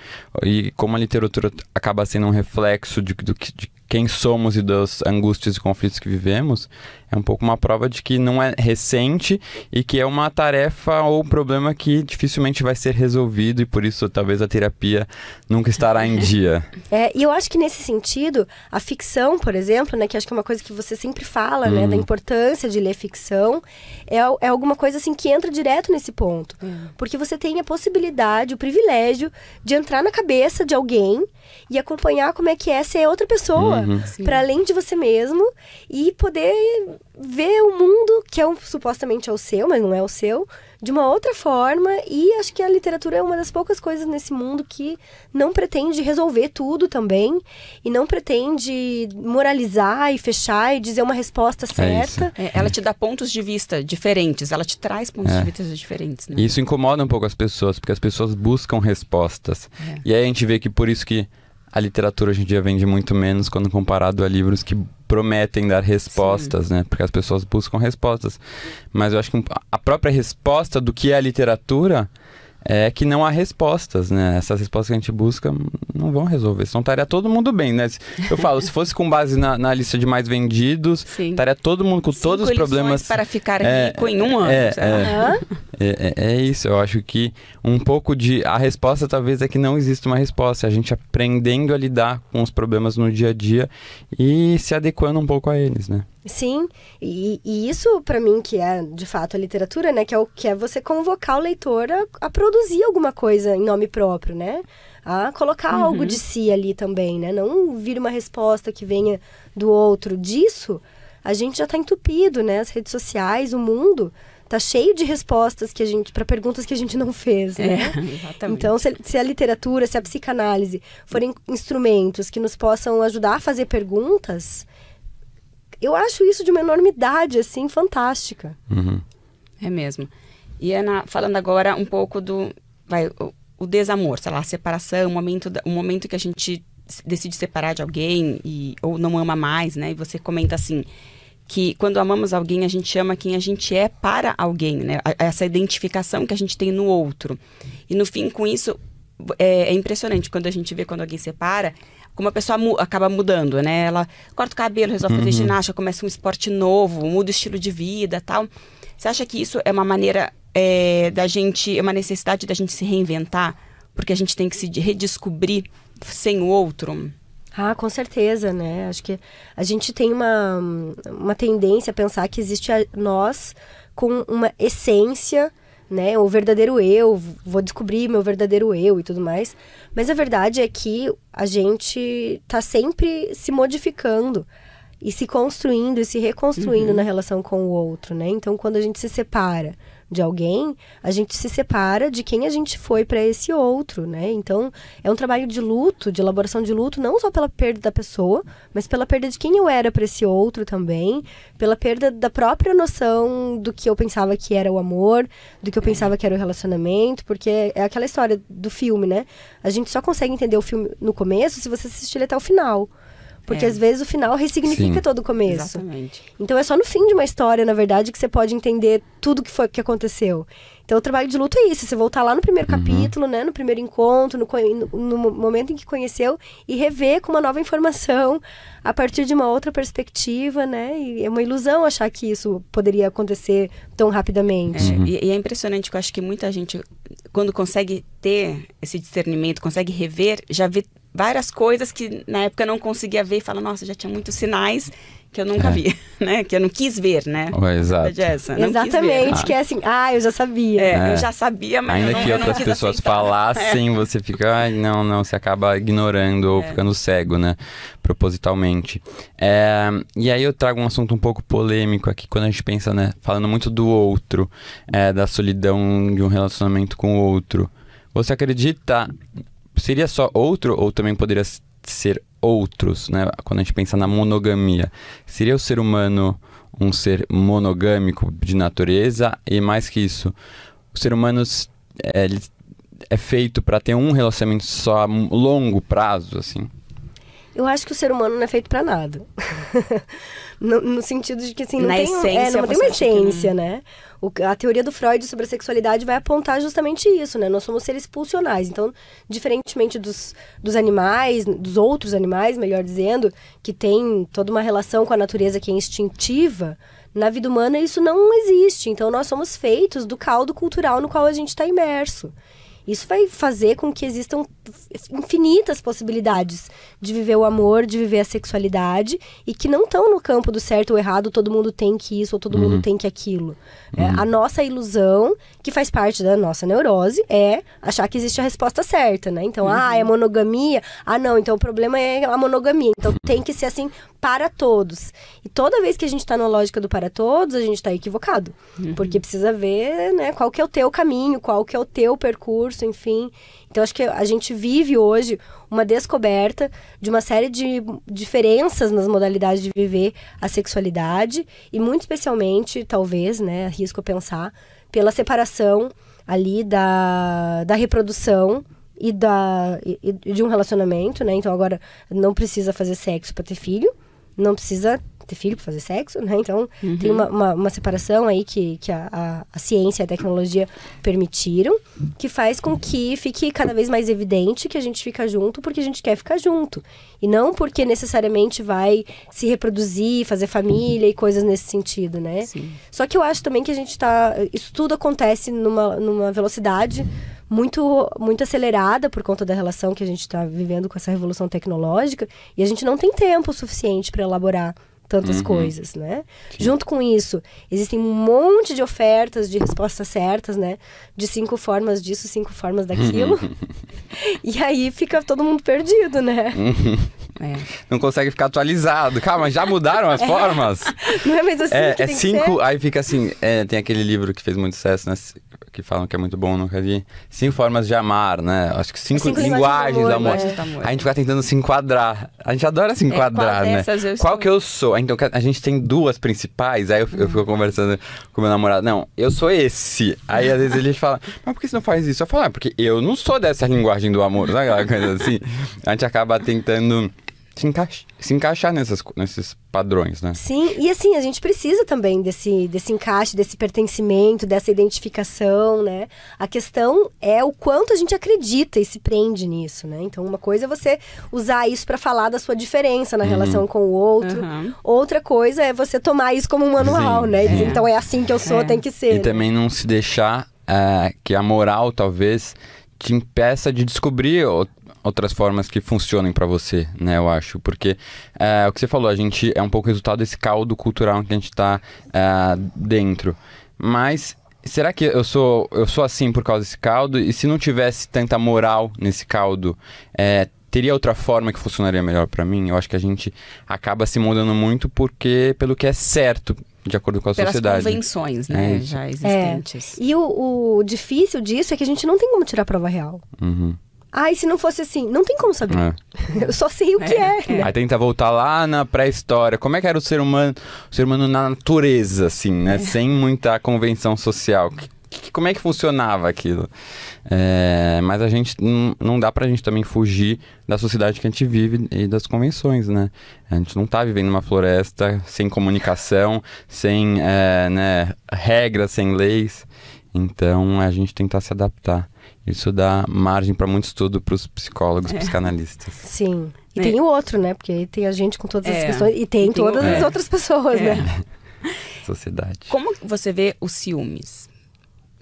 E como a literatura acaba sendo um reflexo de, do, de, quem somos e das angústias e conflitos que vivemos, é um pouco uma prova de que não é recente e que é uma tarefa ou problema que dificilmente vai ser resolvido e por isso talvez a terapia nunca estará em dia. É, e eu acho que nesse sentido, a ficção, por exemplo, né, que acho que é uma coisa que você sempre fala, hum. né, da uhum. importância de ler ficção, é, é alguma coisa assim que entra direto nesse ponto. Hum. Porque você tem a possibilidade, o privilégio de entrar na cabeça de alguém e acompanhar como é que é ser outra pessoa, uhum. para além de você mesmo e poder ver o mundo, que é um, supostamente é o seu, mas não é o seu, de uma outra forma. E acho que a literatura é uma das poucas coisas nesse mundo que não pretende resolver tudo também. E não pretende moralizar e fechar e dizer uma resposta é certa. É é, ela te dá pontos de vista diferentes, ela te traz pontos é. de vista diferentes. Né? Isso incomoda um pouco as pessoas, porque as pessoas buscam respostas. É. E aí a gente vê que por isso que a literatura hoje em dia vende muito menos quando comparado a livros que prometem dar respostas, Sim. né? Porque as pessoas buscam respostas. Mas eu acho que a própria resposta do que é a literatura é que não há respostas, né? Essas respostas que a gente busca não vão resolver, senão estaria todo mundo bem, né? Eu falo, se fosse com base na, na lista de mais vendidos, Sim. estaria todo mundo com Cinco todos os problemas. para ficar é, rico em um é, ano. É. é, é, é, isso, eu acho que um pouco de. A resposta talvez é que não existe uma resposta, é a gente aprendendo a lidar com os problemas no dia a dia e se adequando um pouco a eles, né? Sim, e, e isso para mim que é de fato a literatura, né? Que é o que é você convocar o leitor a, a produzir alguma coisa em nome próprio, né? A colocar uhum. algo de si ali também, né? Não vir uma resposta que venha do outro. Disso a gente já está entupido, né? As redes sociais, o mundo tá cheio de respostas que a gente para perguntas que a gente não fez, né? É, então, se, se, a literatura, se a psicanálise forem instrumentos que nos possam ajudar a fazer perguntas, eu acho isso de uma enormidade, assim, fantástica. Uhum. É mesmo. E Ana, falando agora um pouco do vai, o, o, desamor, sei lá, a separação, o momento, o momento que a gente decide separar de alguém e, ou não ama mais, né? E você comenta assim que quando amamos alguém, a gente ama quem a gente é para alguém, né? Essa identificação que a gente tem no outro. E no fim, com isso, é, é impressionante quando a gente vê quando alguém separa como a pessoa mu acaba mudando, né? Ela corta o cabelo, resolve uhum. fazer ginástica, começa um esporte novo, muda o estilo de vida tal. Você acha que isso é uma maneira é, da gente, é uma necessidade da gente se reinventar? Porque a gente tem que se redescobrir sem o outro? Ah, com certeza, né? Acho que a gente tem uma, uma tendência a pensar que existe a, nós com uma essência né? O verdadeiro eu, vou descobrir meu verdadeiro eu e tudo mais. Mas a verdade é que a gente tá sempre se modificando e se construindo e se reconstruindo uhum. na relação com o outro, né? Então, quando a gente se separa, de alguém, a gente se separa de quem a gente foi para esse outro, né? Então, é um trabalho de luto, de elaboração de luto, não só pela perda da pessoa, mas pela perda de quem eu era para esse outro também, pela perda da própria noção do que eu pensava que era o amor, do que eu é. pensava que era o relacionamento, porque é aquela história do filme, né? A gente só consegue entender o filme no começo se você assistir ele até o final. Porque é. às vezes o final ressignifica Sim. todo o começo. Exatamente. Então é só no fim de uma história, na verdade, que você pode entender tudo que foi que aconteceu. Então o trabalho de luto é isso, você voltar lá no primeiro uhum. capítulo, né, no primeiro encontro, no, no, momento em que conheceu e rever com uma nova informação, a partir de uma outra perspectiva, né? E é uma ilusão achar que isso poderia acontecer tão rapidamente. É, uhum. e, e é impressionante que eu acho que muita gente quando consegue ter esse discernimento, consegue rever, já vê várias coisas que na época eu não conseguia ver e fala, nossa, já tinha muitos sinais que eu nunca é. vi, né? Que eu não quis ver, né? Exato. É Essa, Exatamente, né? que é assim, ah, eu já sabia. É, é. Eu já sabia, mas Ainda não, que outras pessoas aceitar. falassem, é. você fica, ai, ah, não, não, você acaba ignorando ou é. ficando cego, né? Propositalmente. e aí eu trago um assunto um pouco polêmico aqui, quando a gente pensa, né? Falando muito do outro, da solidão de um relacionamento com o outro. Você acredita seria só outro ou também poderia ser outros, né? Quando a gente pensa na monogamia, seria o ser humano um ser monogâmico de natureza e mais que isso, o ser humano é, é feito para ter um relacionamento só a longo prazo, assim. Eu acho que o ser humano não é feito para nada. no, no, sentido de que assim, não Na tem, é, essência, é, não tem uma essência, que... né? O, a teoria do Freud sobre a sexualidade vai apontar justamente isso, né? Nós somos seres pulsionais. Então, diferentemente dos, dos animais, dos outros animais, melhor dizendo, que tem toda uma relação com a natureza que é instintiva, na vida humana isso não existe. Então, nós somos feitos do caldo cultural no qual a gente está imerso. Isso vai fazer com que existam infinitas possibilidades de viver o amor, de viver a sexualidade e que não estão no campo do certo ou errado, todo mundo tem que isso ou todo uhum. mundo tem que aquilo. É, uhum. É, a nossa ilusão, que faz parte da nossa neurose, é achar que existe a resposta certa, né? Então, uhum. ah, é uhum. monogamia? Ah, não, então o problema é a monogamia. Então uhum. tem que ser assim para todos. E toda vez que a gente está na lógica do para todos, a gente está equivocado. Uhum. Porque precisa ver, né, qual que é o teu caminho, qual que é o teu percurso, enfim. Então, acho que a gente vive hoje uma descoberta de uma série de diferenças nas modalidades de viver a sexualidade e, muito especialmente, talvez, né, arrisco pensar, pela separação ali da, da reprodução e, da, e, e de um relacionamento, né? Então, agora não precisa fazer sexo para ter filho não precisa ter filho para fazer sexo, né? Então, uhum. tem uma, uma, uma, separação aí que, que a, a, a, ciência e a tecnologia permitiram, que faz com que fique cada vez mais evidente que a gente fica junto porque a gente quer ficar junto. E não porque necessariamente vai se reproduzir, fazer família e coisas nesse sentido, né? Sim. Só que eu acho também que a gente tá. Isso tudo acontece numa, numa velocidade muito, muito acelerada por conta da relação que a gente está vivendo com essa revolução tecnológica e a gente não tem tempo suficiente para elaborar tantas uhum. coisas, né? Sim. Junto com isso, existem um monte de ofertas de respostas certas, né? De cinco formas disso, cinco formas daquilo. e aí fica todo mundo perdido, né? É. Não consegue ficar atualizado. Calma, já mudaram as é. formas? Não é mais assim É, é cinco, aí fica assim, é, tem aquele livro que fez muito sucesso, né? Que falam que é muito bom, nunca vi. Cinco formas de amar, né? Acho que cinco, cinco linguagens do amor. Né? Do amor. A gente fica tentando se enquadrar. A gente adora se é, enquadrar, né? Qual sou... que eu sou? Ah, então, a gente tem duas principais, aí eu, eu fico hum. conversando com meu namorado. Não, eu sou esse. Aí às vezes ele fala, mas por que você não faz isso? Eu falo, ah, porque eu não sou dessa linguagem do amor, sabe aquela coisa assim? A gente acaba tentando se, se encaixar nessas, nesses padrões, né? Sim, e assim, a gente precisa também desse, desse encaixe, desse pertencimento, dessa identificação, né? A questão é o quanto a gente acredita e se prende nisso, né? Então, uma coisa é você usar isso para falar da sua diferença na uhum. relação com o outro. Uhum. Outra coisa é você tomar isso como um manual, Sim, né? Dizer, é. então é assim que eu sou, é. tem que ser. E né? também não se deixar uh, que a moral, talvez, te impeça de descobrir outras formas que funcionem para você, né? Eu acho, porque é, o que você falou, a gente é um pouco resultado desse caldo cultural que a gente está é, eh, dentro. Mas será que eu sou eu sou assim por causa desse caldo? E se não tivesse tanta moral nesse caldo, é, teria outra forma que funcionaria melhor para mim? Eu acho que a gente acaba se mudando muito porque pelo que é certo de acordo com a Pelas sociedade. convenções, né, é já é. existentes. É. E o, o, difícil disso é que a gente não tem como tirar prova real. Uhum. Ai, se não fosse assim, não tem como saber. É. Eu só sei o que é, é. é. Né? Aí tenta voltar lá na pré-história. Como é que era o ser humano, o ser humano na natureza, assim, né? É. Sem muita convenção social. Que, que, como é que funcionava aquilo? É, mas a gente não, dá dá pra gente também fugir da sociedade que a gente vive e das convenções, né? A gente não tá vivendo uma floresta sem comunicação, sem é, né, regras, sem leis. Então a gente tentar se adaptar. Isso dá margem para muito estudo para os psicólogos, é. psicanalistas. Sim. E né? tem o outro, né? Porque aí tem a gente com todas é. as questões e tem, tem todas o... as é. outras pessoas, é. né? Sociedade. Como você vê os ciúmes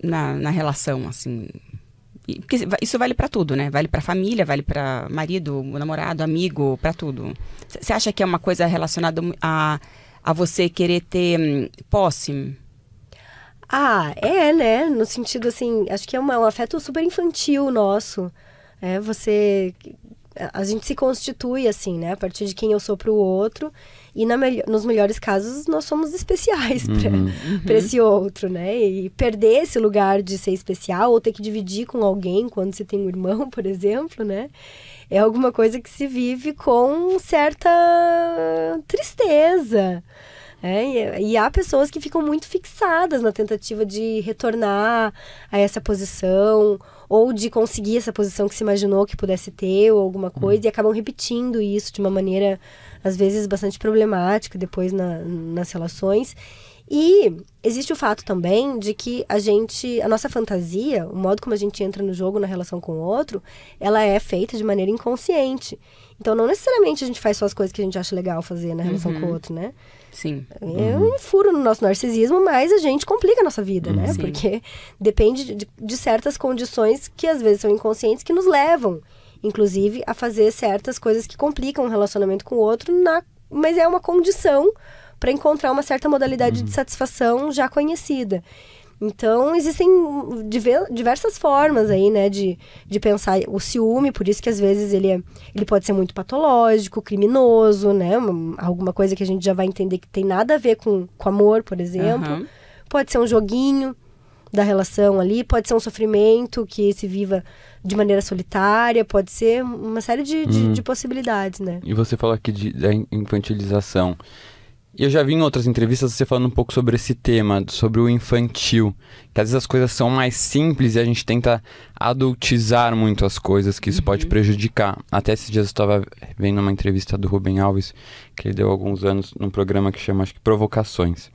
na, na relação, assim? Porque isso vale para tudo, né? Vale para família, vale para marido, namorado, amigo, para tudo. Você acha que é uma coisa relacionada a, a você querer ter hum, posse? Ah, é, né? No sentido assim, acho que é um afeto super infantil nosso. É, você. A gente se constitui assim, né? A partir de quem eu sou para o outro. E na, nos melhores casos, nós somos especiais uhum. para uhum. esse outro, né? E perder esse lugar de ser especial ou ter que dividir com alguém quando você tem um irmão, por exemplo, né? É alguma coisa que se vive com certa tristeza. É, e, é, e há pessoas que ficam muito fixadas na tentativa de retornar a essa posição ou de conseguir essa posição que se imaginou que pudesse ter ou alguma uhum. coisa hum. e acabam repetindo isso de uma maneira às vezes bastante problemática depois na, nas relações e existe o fato também de que a gente, a nossa fantasia, o modo como a gente entra no jogo na relação com o outro, ela é feita de maneira inconsciente. Então não necessariamente a gente faz só as coisas que a gente acha legal fazer na relação uhum. com o uhum. outro, né? Sim. É um furo no nosso narcisismo, mas a gente complica a nossa vida, né? Sim. Porque depende de, de certas condições que às vezes são inconscientes que nos levam, inclusive, a fazer certas coisas que complicam o relacionamento com o outro, na, mas é uma condição para encontrar uma certa modalidade uhum. de satisfação já conhecida. Então, existem diversas formas aí, né, de, de pensar o ciúme, por isso que às vezes ele, é, ele pode ser muito patológico, criminoso, né, alguma coisa que a gente já vai entender que tem nada a ver com, com amor, por exemplo. Uhum. Pode ser um joguinho da relação ali, pode ser um sofrimento que se viva de maneira solitária, pode ser uma série de, de, hum. de possibilidades, né. E você falou aqui de, da infantilização. Eu já vi em outras entrevistas você falando um pouco sobre esse tema, sobre o infantil, que às vezes as coisas são mais simples e a gente tenta adultizar muito as coisas, que isso uhum. pode prejudicar. Até esses dias eu estava vendo uma entrevista do Rubem Alves, que ele deu alguns anos num programa que chama, acho que, Provocações.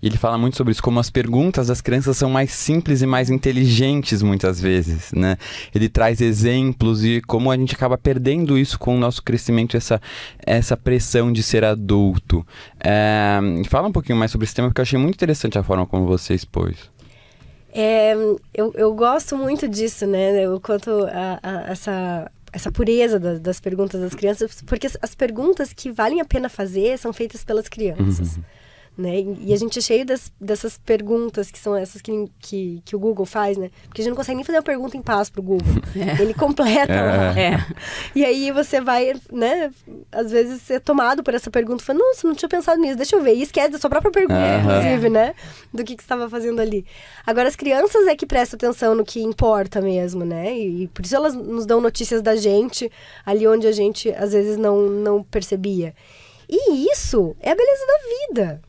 E ele fala muito sobre isso, como as perguntas das crianças são mais simples e mais inteligentes muitas vezes, né? Ele traz exemplos e como a gente acaba perdendo isso com o nosso crescimento, essa, essa pressão de ser adulto. É, fala um pouquinho mais sobre esse tema, porque eu achei muito interessante a forma como você expôs. É, eu, eu gosto muito disso, né? O quanto a, a, essa essa pureza das, das perguntas das crianças, porque as perguntas que valem a pena fazer são feitas pelas crianças. Uhum. Né? E a gente é cheio das, dessas perguntas que são essas que, que, que, o Google faz, né? Porque a gente não consegue nem fazer uma pergunta em paz pro Google. É. Ele completa. É. É. E aí você vai, né? Às vezes você é tomado por essa pergunta, falando, nossa, não tinha pensado nisso, deixa eu ver. E esquece da sua própria pergunta, uhum. inclusive, é. né? Do que, que você estava fazendo ali. Agora, as crianças é que prestam atenção no que importa mesmo, né? E, e por isso elas nos dão notícias da gente, ali onde a gente às vezes não, não percebia. E isso é a beleza da vida.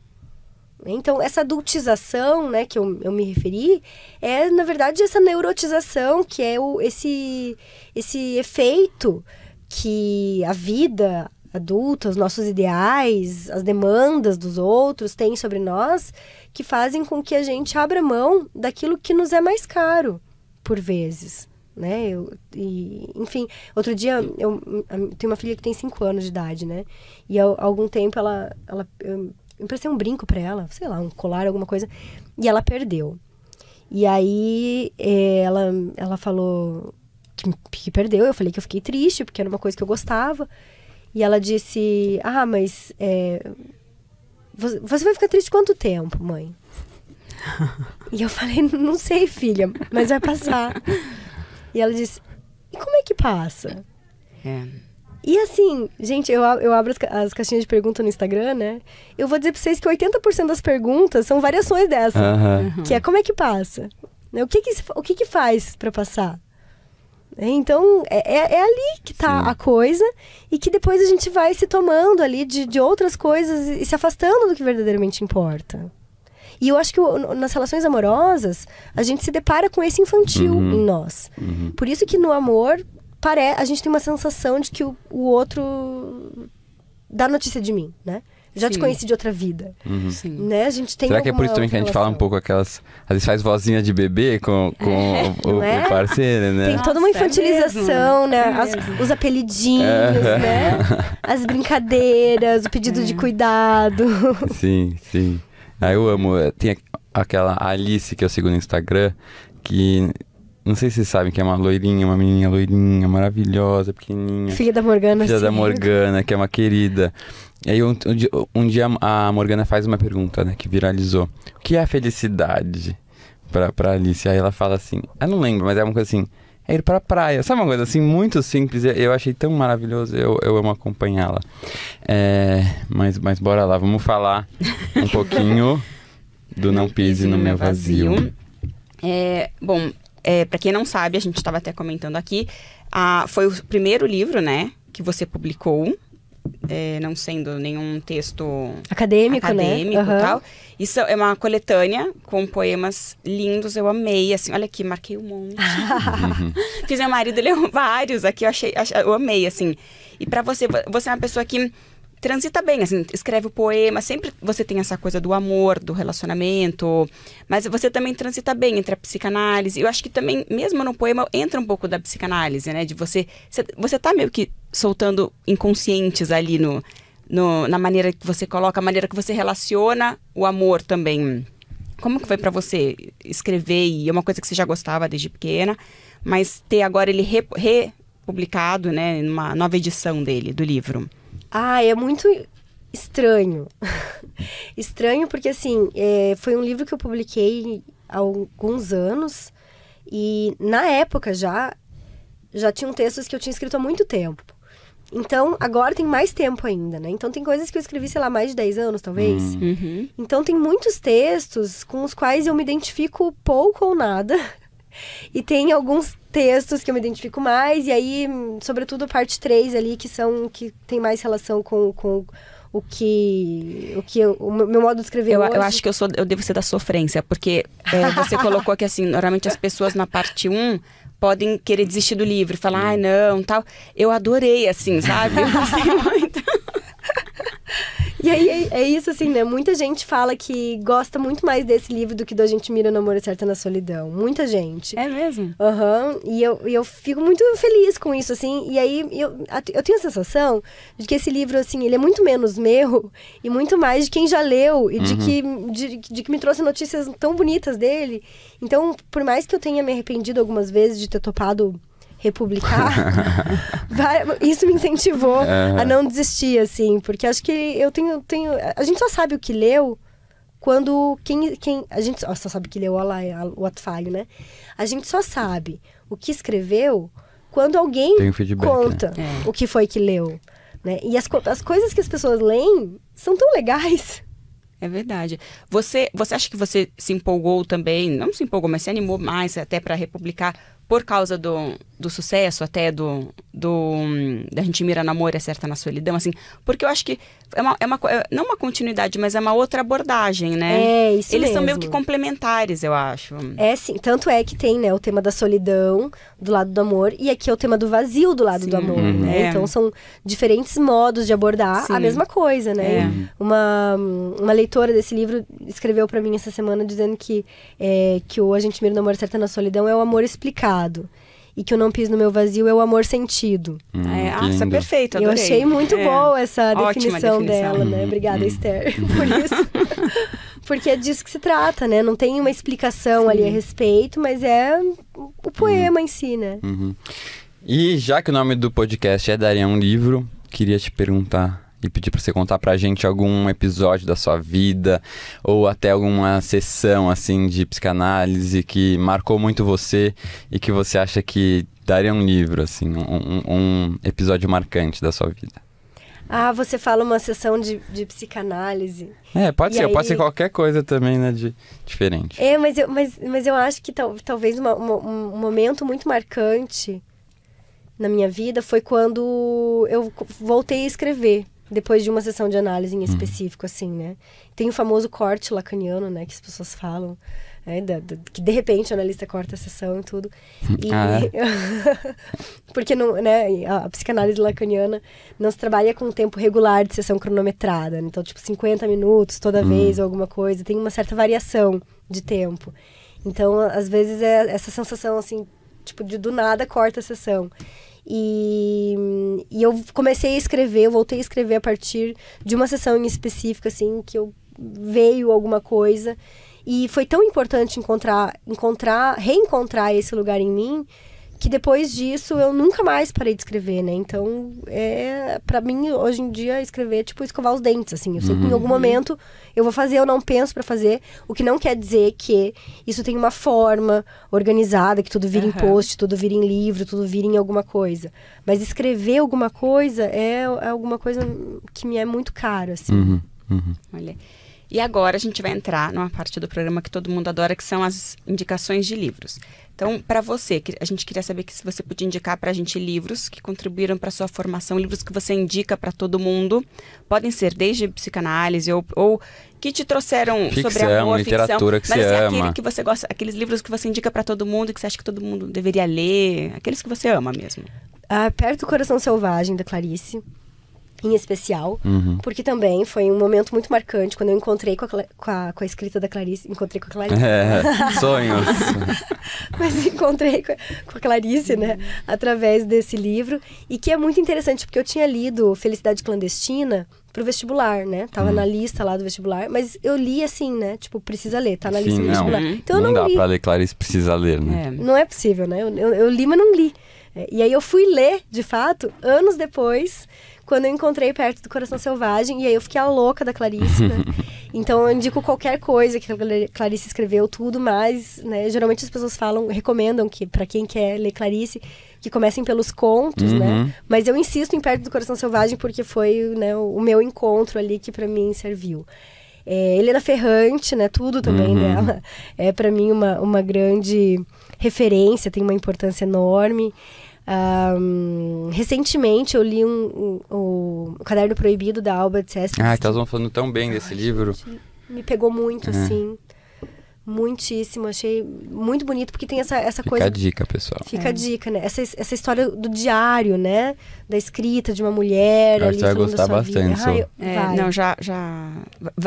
Então, essa adultização, né, que eu, eu me referi, é, na verdade, essa neurotização, que é o, esse, esse efeito que a vida adulta, os nossos ideais, as demandas dos outros têm sobre nós, que fazem com que a gente abra mão daquilo que nos é mais caro, por vezes. Né? Eu, e, enfim, outro dia eu, eu, tenho uma filha que tem 5 anos de idade, né? E há algum tempo ela, ela emprestei um brinco para ela, sei lá, um colar, alguma coisa, e ela perdeu. E aí eh, ela, ela falou que, que perdeu, eu falei que eu fiquei triste, porque era uma coisa que eu gostava. E ela disse, ah, mas é, você vai ficar triste quanto tempo, mãe? e eu falei, não sei, filha, mas vai passar. e ela disse, e como é que passa? É. E assim, gente, eu, eu abro as, as, caixinhas de pergunta no Instagram, né? Eu vou dizer pra vocês que 80% das perguntas são variações dessa. Né? Uhum. Que é como é que passa? Né? O que que, o que, que faz para passar? É, então, é, é, é, ali que tá Sim. a coisa e que depois a gente vai se tomando ali de, de outras coisas e se afastando do que verdadeiramente importa. E eu acho que nas relações amorosas, a gente se depara com esse infantil uhum. em nós. Uhum. Por isso que no amor, pare... a gente tem uma sensação de que o, o outro dá notícia de mim, né? já Sim. te conheci de outra vida. Uhum. Né? A gente tem Será que é por isso também que a gente relação? fala um pouco aquelas. Às vezes faz vozinha de bebê com, com é, o, é? o, parceiro, né? Tem toda uma é infantilização, né? é né? As, os apelidinhos, é. né? As brincadeiras, o pedido de é. cuidado. Sim, sim. Aí ah, eu amo. Eh, tem aquela Alice que eu sigo no Instagram, que não sei se vocês sabem que é uma loirinha, uma menininha loirinha, maravilhosa, pequenininha. Filha da Morgana, Filha sim. da Morgana, que é uma querida. E aí um, um, dia, a Morgana faz uma pergunta, né, que viralizou. O que é a felicidade pra, pra Alice? Aí ela fala assim, eu não lembro, mas é uma coisa assim, é ir pra praia. Sabe uma coisa assim, muito simples, eu achei tão maravilhoso, eu, eu amo acompanhá-la. É, mas, mas bora lá, vamos falar um pouquinho do Não, Pise no, Meu Vazio. vazio. É, bom, é, para quem não sabe, a gente estava até comentando aqui, a, foi o primeiro livro, né, que você publicou, é, não sendo nenhum texto acadêmico, né? acadêmico né? Uhum. tal. Isso é uma coletânea com poemas lindos, eu amei, assim, olha aqui, marquei um monte. Fiz meu marido ler vários aqui, eu achei, eu amei, assim. E para você, você é uma pessoa que transita bem, assim, escreve o poema, sempre você tem essa coisa do amor, do relacionamento, mas você também transita bem entre a psicanálise. Eu acho que também, mesmo no poema, entra um pouco da psicanálise, né? De você. Você tá meio que soltando inconscientes ali no, no na maneira que você coloca, a maneira que você relaciona o amor também. Como que foi para você escrever? E é uma coisa que você já gostava desde pequena, mas ter agora ele re, republicado, né, numa nova edição dele, do livro. Ah, é muito estranho. estranho porque, assim, é, foi um livro que eu publiquei há alguns anos e, na época, já, já tinham textos que eu tinha escrito há muito tempo. Então, agora tem mais tempo ainda, né? Então, tem coisas que eu escrevi, sei lá, mais de 10 anos, talvez. Hum. Uhum. Então, tem muitos textos com os quais eu me identifico pouco ou nada. E tem alguns textos que eu me identifico mais, e aí, sobretudo, a parte 3 ali, que são que tem mais relação com, com o que o que eu, o meu modo de escrever eu, hoje. eu acho que eu sou eu devo ser da sofrência porque é, você colocou que assim normalmente as pessoas na parte 1 podem querer desistir do livro falar ai ah, não tal eu adorei assim sabe eu gostei muito e aí é, é, isso, assim, né? Muita gente fala que gosta muito mais desse livro do que do A gente mira no namoro certo na solidão. Muita gente. É mesmo? Aham. Uhum. E eu, e eu fico muito feliz com isso, assim. E aí eu, eu tenho a sensação de que esse livro, assim, ele é muito menos meu e muito mais de quem já leu e uhum. de, que, de, de que me trouxe notícias tão bonitas dele. Então, por mais que eu tenha me arrependido algumas vezes de ter topado republicar, isso me incentivou a não desistir, assim, porque acho que eu tenho, tenho. A gente só sabe o que leu quando quem. quem a gente ó, só sabe o que leu, olha lá, é o ato né? A gente só sabe o que escreveu quando alguém um né? conta né? o que foi que leu. Né? E as, as coisas que as pessoas leem são tão legais. É verdade. Você, você acha que você se empolgou também? Não se empolgou, mas se animou mais até para republicar por causa do, do sucesso, até do, do da gente mira amor é certa na solidão, assim, porque eu acho que é uma, é uma é, não uma continuidade, mas é uma outra abordagem, né? É, isso Eles mesmo. são meio que complementares, eu acho. É, sim. Tanto é que tem, né, o tema da solidão do lado do amor e aqui é o tema do vazio do lado sim. do amor, uhum. né? É. Então são diferentes modos de abordar sim. a mesma coisa, né? É. Uma, uma leitora desse livro escreveu para mim essa semana dizendo que é, que o A gente mira no amor e certa na solidão é o amor explicado lado. E que eu não piso no meu vazio é o amor sentido. Hum, ah, é, ah, isso é perfeito, adorei. Eu achei muito é. boa essa definição, definição, dela, né? Uhum, Obrigada, hum, Esther, por isso. Porque é disso que se trata, né? Não tem uma explicação Sim. ali a respeito, mas é o poema uhum. em si, né? Uhum. E já que o nome do podcast é Daria um Livro, queria te perguntar e pedir para você contar para a gente algum episódio da sua vida ou até alguma sessão assim de psicanálise que marcou muito você e que você acha que daria um livro assim, um, um episódio marcante da sua vida. Ah, você fala uma sessão de, de psicanálise. É, pode e ser, aí... pode ser qualquer coisa também, né, de diferente. É, mas eu, mas, mas eu acho que tal, talvez uma, uma, um momento muito marcante na minha vida foi quando eu voltei a escrever depois de uma sessão de análise em uhum. específico, assim, né? Tem o famoso corte lacaniano, né? Que as pessoas falam, né? Da, da, que de repente o analista corta a sessão e tudo. E, ah, é? porque não, né? A, a, psicanálise lacaniana não se trabalha com um tempo regular de sessão cronometrada. Né? Então, tipo, 50 minutos toda hum. vez ou alguma coisa. Tem uma certa variação de tempo. Então, às vezes, é essa sensação, assim, tipo, de do nada corta a sessão. E, e eu comecei a escrever, eu voltei a escrever a partir de uma sessão em específico assim, que eu veio alguma coisa. E foi tão importante encontrar, encontrar, reencontrar esse lugar em mim que depois disso eu nunca mais parei de escrever, né? Então, é para mim hoje em dia escrever é tipo escovar os dentes, assim. Eu sei uhum. que em uhum. algum momento eu vou fazer, eu não penso para fazer, o que não quer dizer que isso tem uma forma organizada, que tudo vira uhum. em post, tudo vira em livro, tudo vira em alguma coisa. Mas escrever alguma coisa é, é alguma coisa que me é muito caro, assim. Uhum. uhum. Olha. E agora a gente vai entrar numa parte do programa que todo mundo adora, que são as indicações de livros. Então, para você, a gente queria saber que se você podia indicar para a gente livros que contribuíram para sua formação, livros que você indica para todo mundo. Podem ser desde psicanálise ou, ou que te trouxeram ficção, sobre amor, literatura ficção, que mas você assim, ama. que você gosta, aqueles livros que você indica para todo mundo, que você acha que todo mundo deveria ler, aqueles que você ama mesmo. Ah, perto do Coração Selvagem da Clarice em especial, uhum. porque também foi um momento muito marcante quando eu encontrei com a, com a, com a escrita da Clarice. Encontrei com a Clarice. É, é. sonhos. Mas encontrei com a, com a Clarice, né, através desse livro. E que é muito interessante, porque eu tinha lido Felicidade Clandestina, pro vestibular, né? Tava uhum. na lista lá do vestibular, mas eu li assim, né? Tipo, precisa ler, tá na Sim, lista do vestibular. Uhum. Então não eu não, não dá li. pra ler Clarice precisa ler, né? É. Não é possível, né? Eu, eu, eu, li, mas não li. É, e aí eu fui ler, de fato, anos depois, quando eu encontrei perto do Coração Selvagem, e aí eu fiquei a louca da Clarice, né? então eu indico qualquer coisa que a Clarice escreveu, tudo mas né? Geralmente as pessoas falam, recomendam que para quem quer ler Clarice, que comecem pelos contos, né? uhum. né? Mas eu insisto em Perto do Coração Selvagem porque foi né, o meu encontro ali que para mim serviu. É, Helena Ferrante, né? Tudo também uhum. dela é para mim uma, uma grande referência, tem uma importância enorme. Um, recentemente eu li um, um, o Caderno Proibido da Alba de Sessions. Ah, estavam então falando tão bem desse Ai, livro. Gente, me pegou muito, é. assim. Muitíssimo, achei muito bonito, porque tem essa, essa Fica coisa. Fica a dica, pessoal. Fica é. a dica, né? Essa, essa história do diário, né? Da escrita de uma mulher. Eu acho que vai gostar bastante. Ai, é, vai. Não, já, já.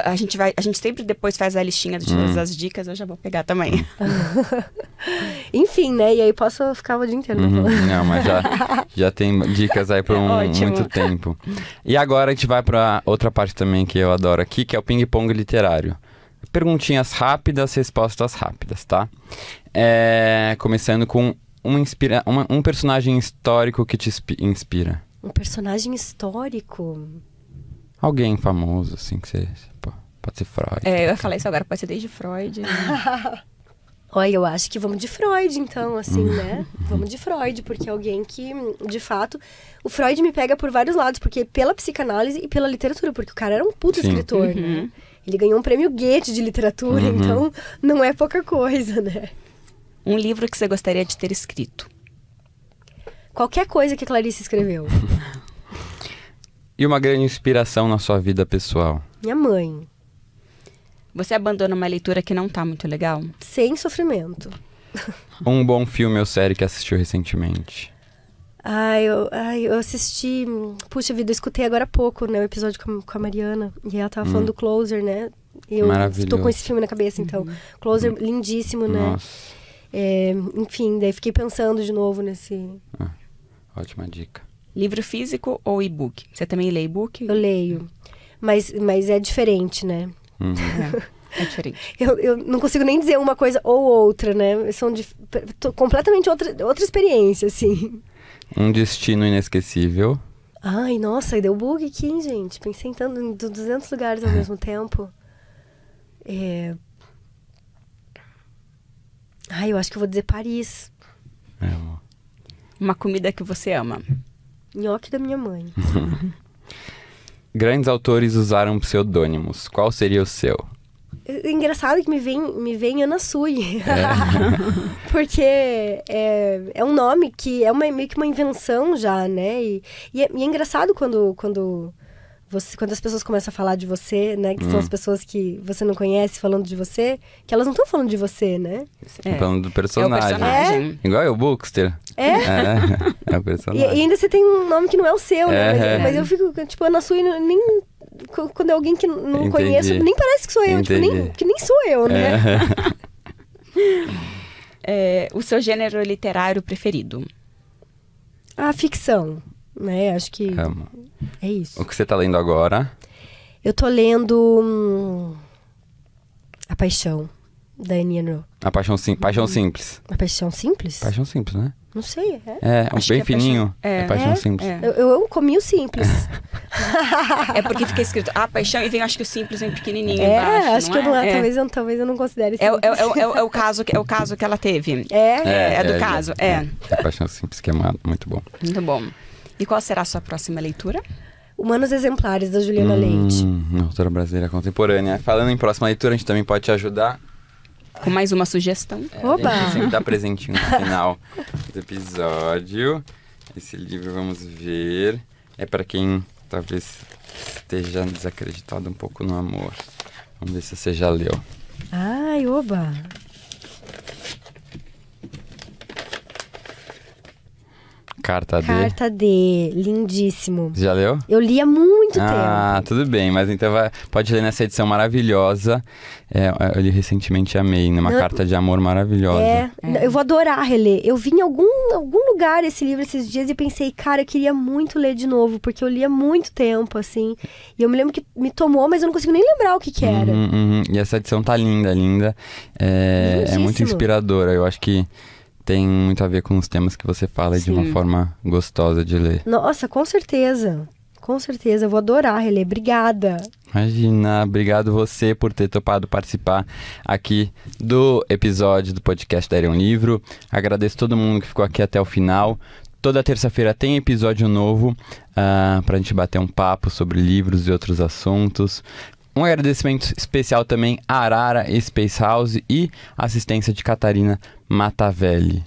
A gente vai. A gente sempre depois faz a listinha de todas hum. as dicas, eu já vou pegar também. Hum. Enfim, né? E aí posso ficar o dia inteiro. Né? Uhum. Não, mas já, já tem dicas aí por é um, muito tempo. E agora a gente vai para outra parte também que eu adoro aqui, que é o ping-pong literário perguntinhas rápidas, respostas rápidas, tá? É, começando com um, inspira uma, um personagem histórico que te inspira. Um personagem histórico? Alguém famoso, assim, que você. Pode ser Freud. É, eu ia tá? falar isso agora, pode ser desde Freud. Né? Olha, eu acho que vamos de Freud, então, assim, uhum. né? Vamos de Freud, porque é alguém que, de fato. O Freud me pega por vários lados, porque pela psicanálise e pela literatura, porque o cara era um puto Sim. escritor, né? uhum. né? Ele ganhou um prêmio Goethe de literatura, uhum. então não é pouca coisa, né? Um livro que você gostaria de ter escrito? Qualquer coisa que a Clarice escreveu. e uma grande inspiração na sua vida pessoal? Minha mãe. Você abandona uma leitura que não tá muito legal? Sem sofrimento. um bom filme ou série que assistiu recentemente? Ai, eu, ai, eu assisti. Puxa vida, eu escutei agora há pouco, né? O episódio com a, com a Mariana. E ela tava hum. falando do Closer, né? eu tô com esse filme na cabeça, então. Uhum. Closer, uhum. lindíssimo, né? Nossa. É, enfim, daí fiquei pensando de novo nesse. Ah, ótima dica. Livro físico ou e-book? Você também lê e-book? Eu leio. Mas, mas é diferente, né? Uhum. É, é diferente. eu, eu não consigo nem dizer uma coisa ou outra, né? São completamente outra, outra experiência, assim. Um destino inesquecível. Ai, nossa, deu bug aqui, hein, gente? Pensei em, tanto, 200 lugares ao mesmo tempo. É... Ai, eu acho que eu vou dizer Paris. É, Uma comida que você ama. Nhoque da minha mãe. Grandes autores usaram pseudônimos. Qual seria o seu? É engraçado que me vem, me vem Ana Sui. É. Porque é, é um nome que é uma, meio que uma invenção já, né? E, e, é, e é engraçado quando, quando, você, quando as pessoas começam a falar de você, né? Que hum. são as hum. pessoas que você não conhece falando de você, que elas não estão falando de você, né? Estão é. falando do personagem. É personagem. Igual eu, Bookster. É. É, o personagem. E, e, ainda você tem um nome que não é o seu, né? Mas, mas eu fico, tipo, Ana Sui nem quando é alguém que não Entendi. conheço, nem parece que sou eu, tipo, nem, que nem sou eu, né? É. é, o seu gênero literário preferido? A ficção, né? Acho que Amo. é isso. O que você está lendo agora? Eu estou lendo hum, A Paixão, da Annie A Paixão, sim, paixão uhum. Simples. A Paixão Simples? Paixão Simples, né? Não sei, é? É, é um bem é fininho. É, é paixão é, simples. Eu, eu, comi o simples. é porque fica escrito, a ah, paixão, e vem acho que o simples vem pequenininho é, embaixo, acho que eu não, é? É, Talvez, eu, talvez eu não considere simples. É, o, caso, é o caso que ela teve. É? É, do caso, é. É paixão simples, que é muito bom. Muito bom. E qual será a sua próxima leitura? Humanos Exemplares, da Juliana hum, Leite. Autora brasileira contemporânea. Falando em próxima leitura, a gente também pode te ajudar com mais uma sugestão. É, Oba! A gente sempre dá presentinho no final do episódio. Esse livro, vamos ver, é para quem talvez esteja desacreditado um pouco no amor. Vamos ver se você já leu. Ai, oba! Carta D. Carta D, lindíssimo. Já leu? Eu li há muito ah, tempo. Ah, tudo bem, mas então vai, pode ler nessa edição maravilhosa. É, eu li recentemente amei, né? Uma Não, é carta de amor maravilhosa. É, é, eu vou adorar reler. Eu vi em algum, algum lugar esse livro esses dias e pensei, cara, eu queria muito ler de novo, porque eu li há muito tempo, assim. E eu me lembro que me tomou, mas eu não consigo nem lembrar o que que era. Uhum, uhum. E essa edição tá linda, linda. É, é muito inspiradora. Eu acho que tem muito a ver com os temas que você fala Sim. de uma forma gostosa de ler. Nossa, com certeza. Com certeza, eu vou adorar reler. Obrigada. Imagina, obrigado você por ter topado participar aqui do episódio do podcast Daria um Livro. Agradeço todo mundo que ficou aqui até o final. Toda terça-feira tem episódio novo uh, ah, para a gente bater um papo sobre livros e outros assuntos. Um agradecimento especial também a Arara Space House e assistência de Catarina Matavelli.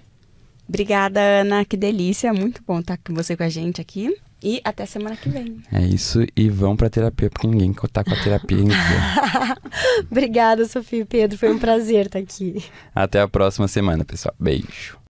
Obrigada, Ana. Que delícia. Muito bom estar com você com a gente aqui. E até semana que vem. É isso. E vão para terapia, porque ninguém está com a terapia em dia. Obrigada, Sofia e Pedro. Foi um prazer estar aqui. Até a próxima semana, pessoal. Beijo.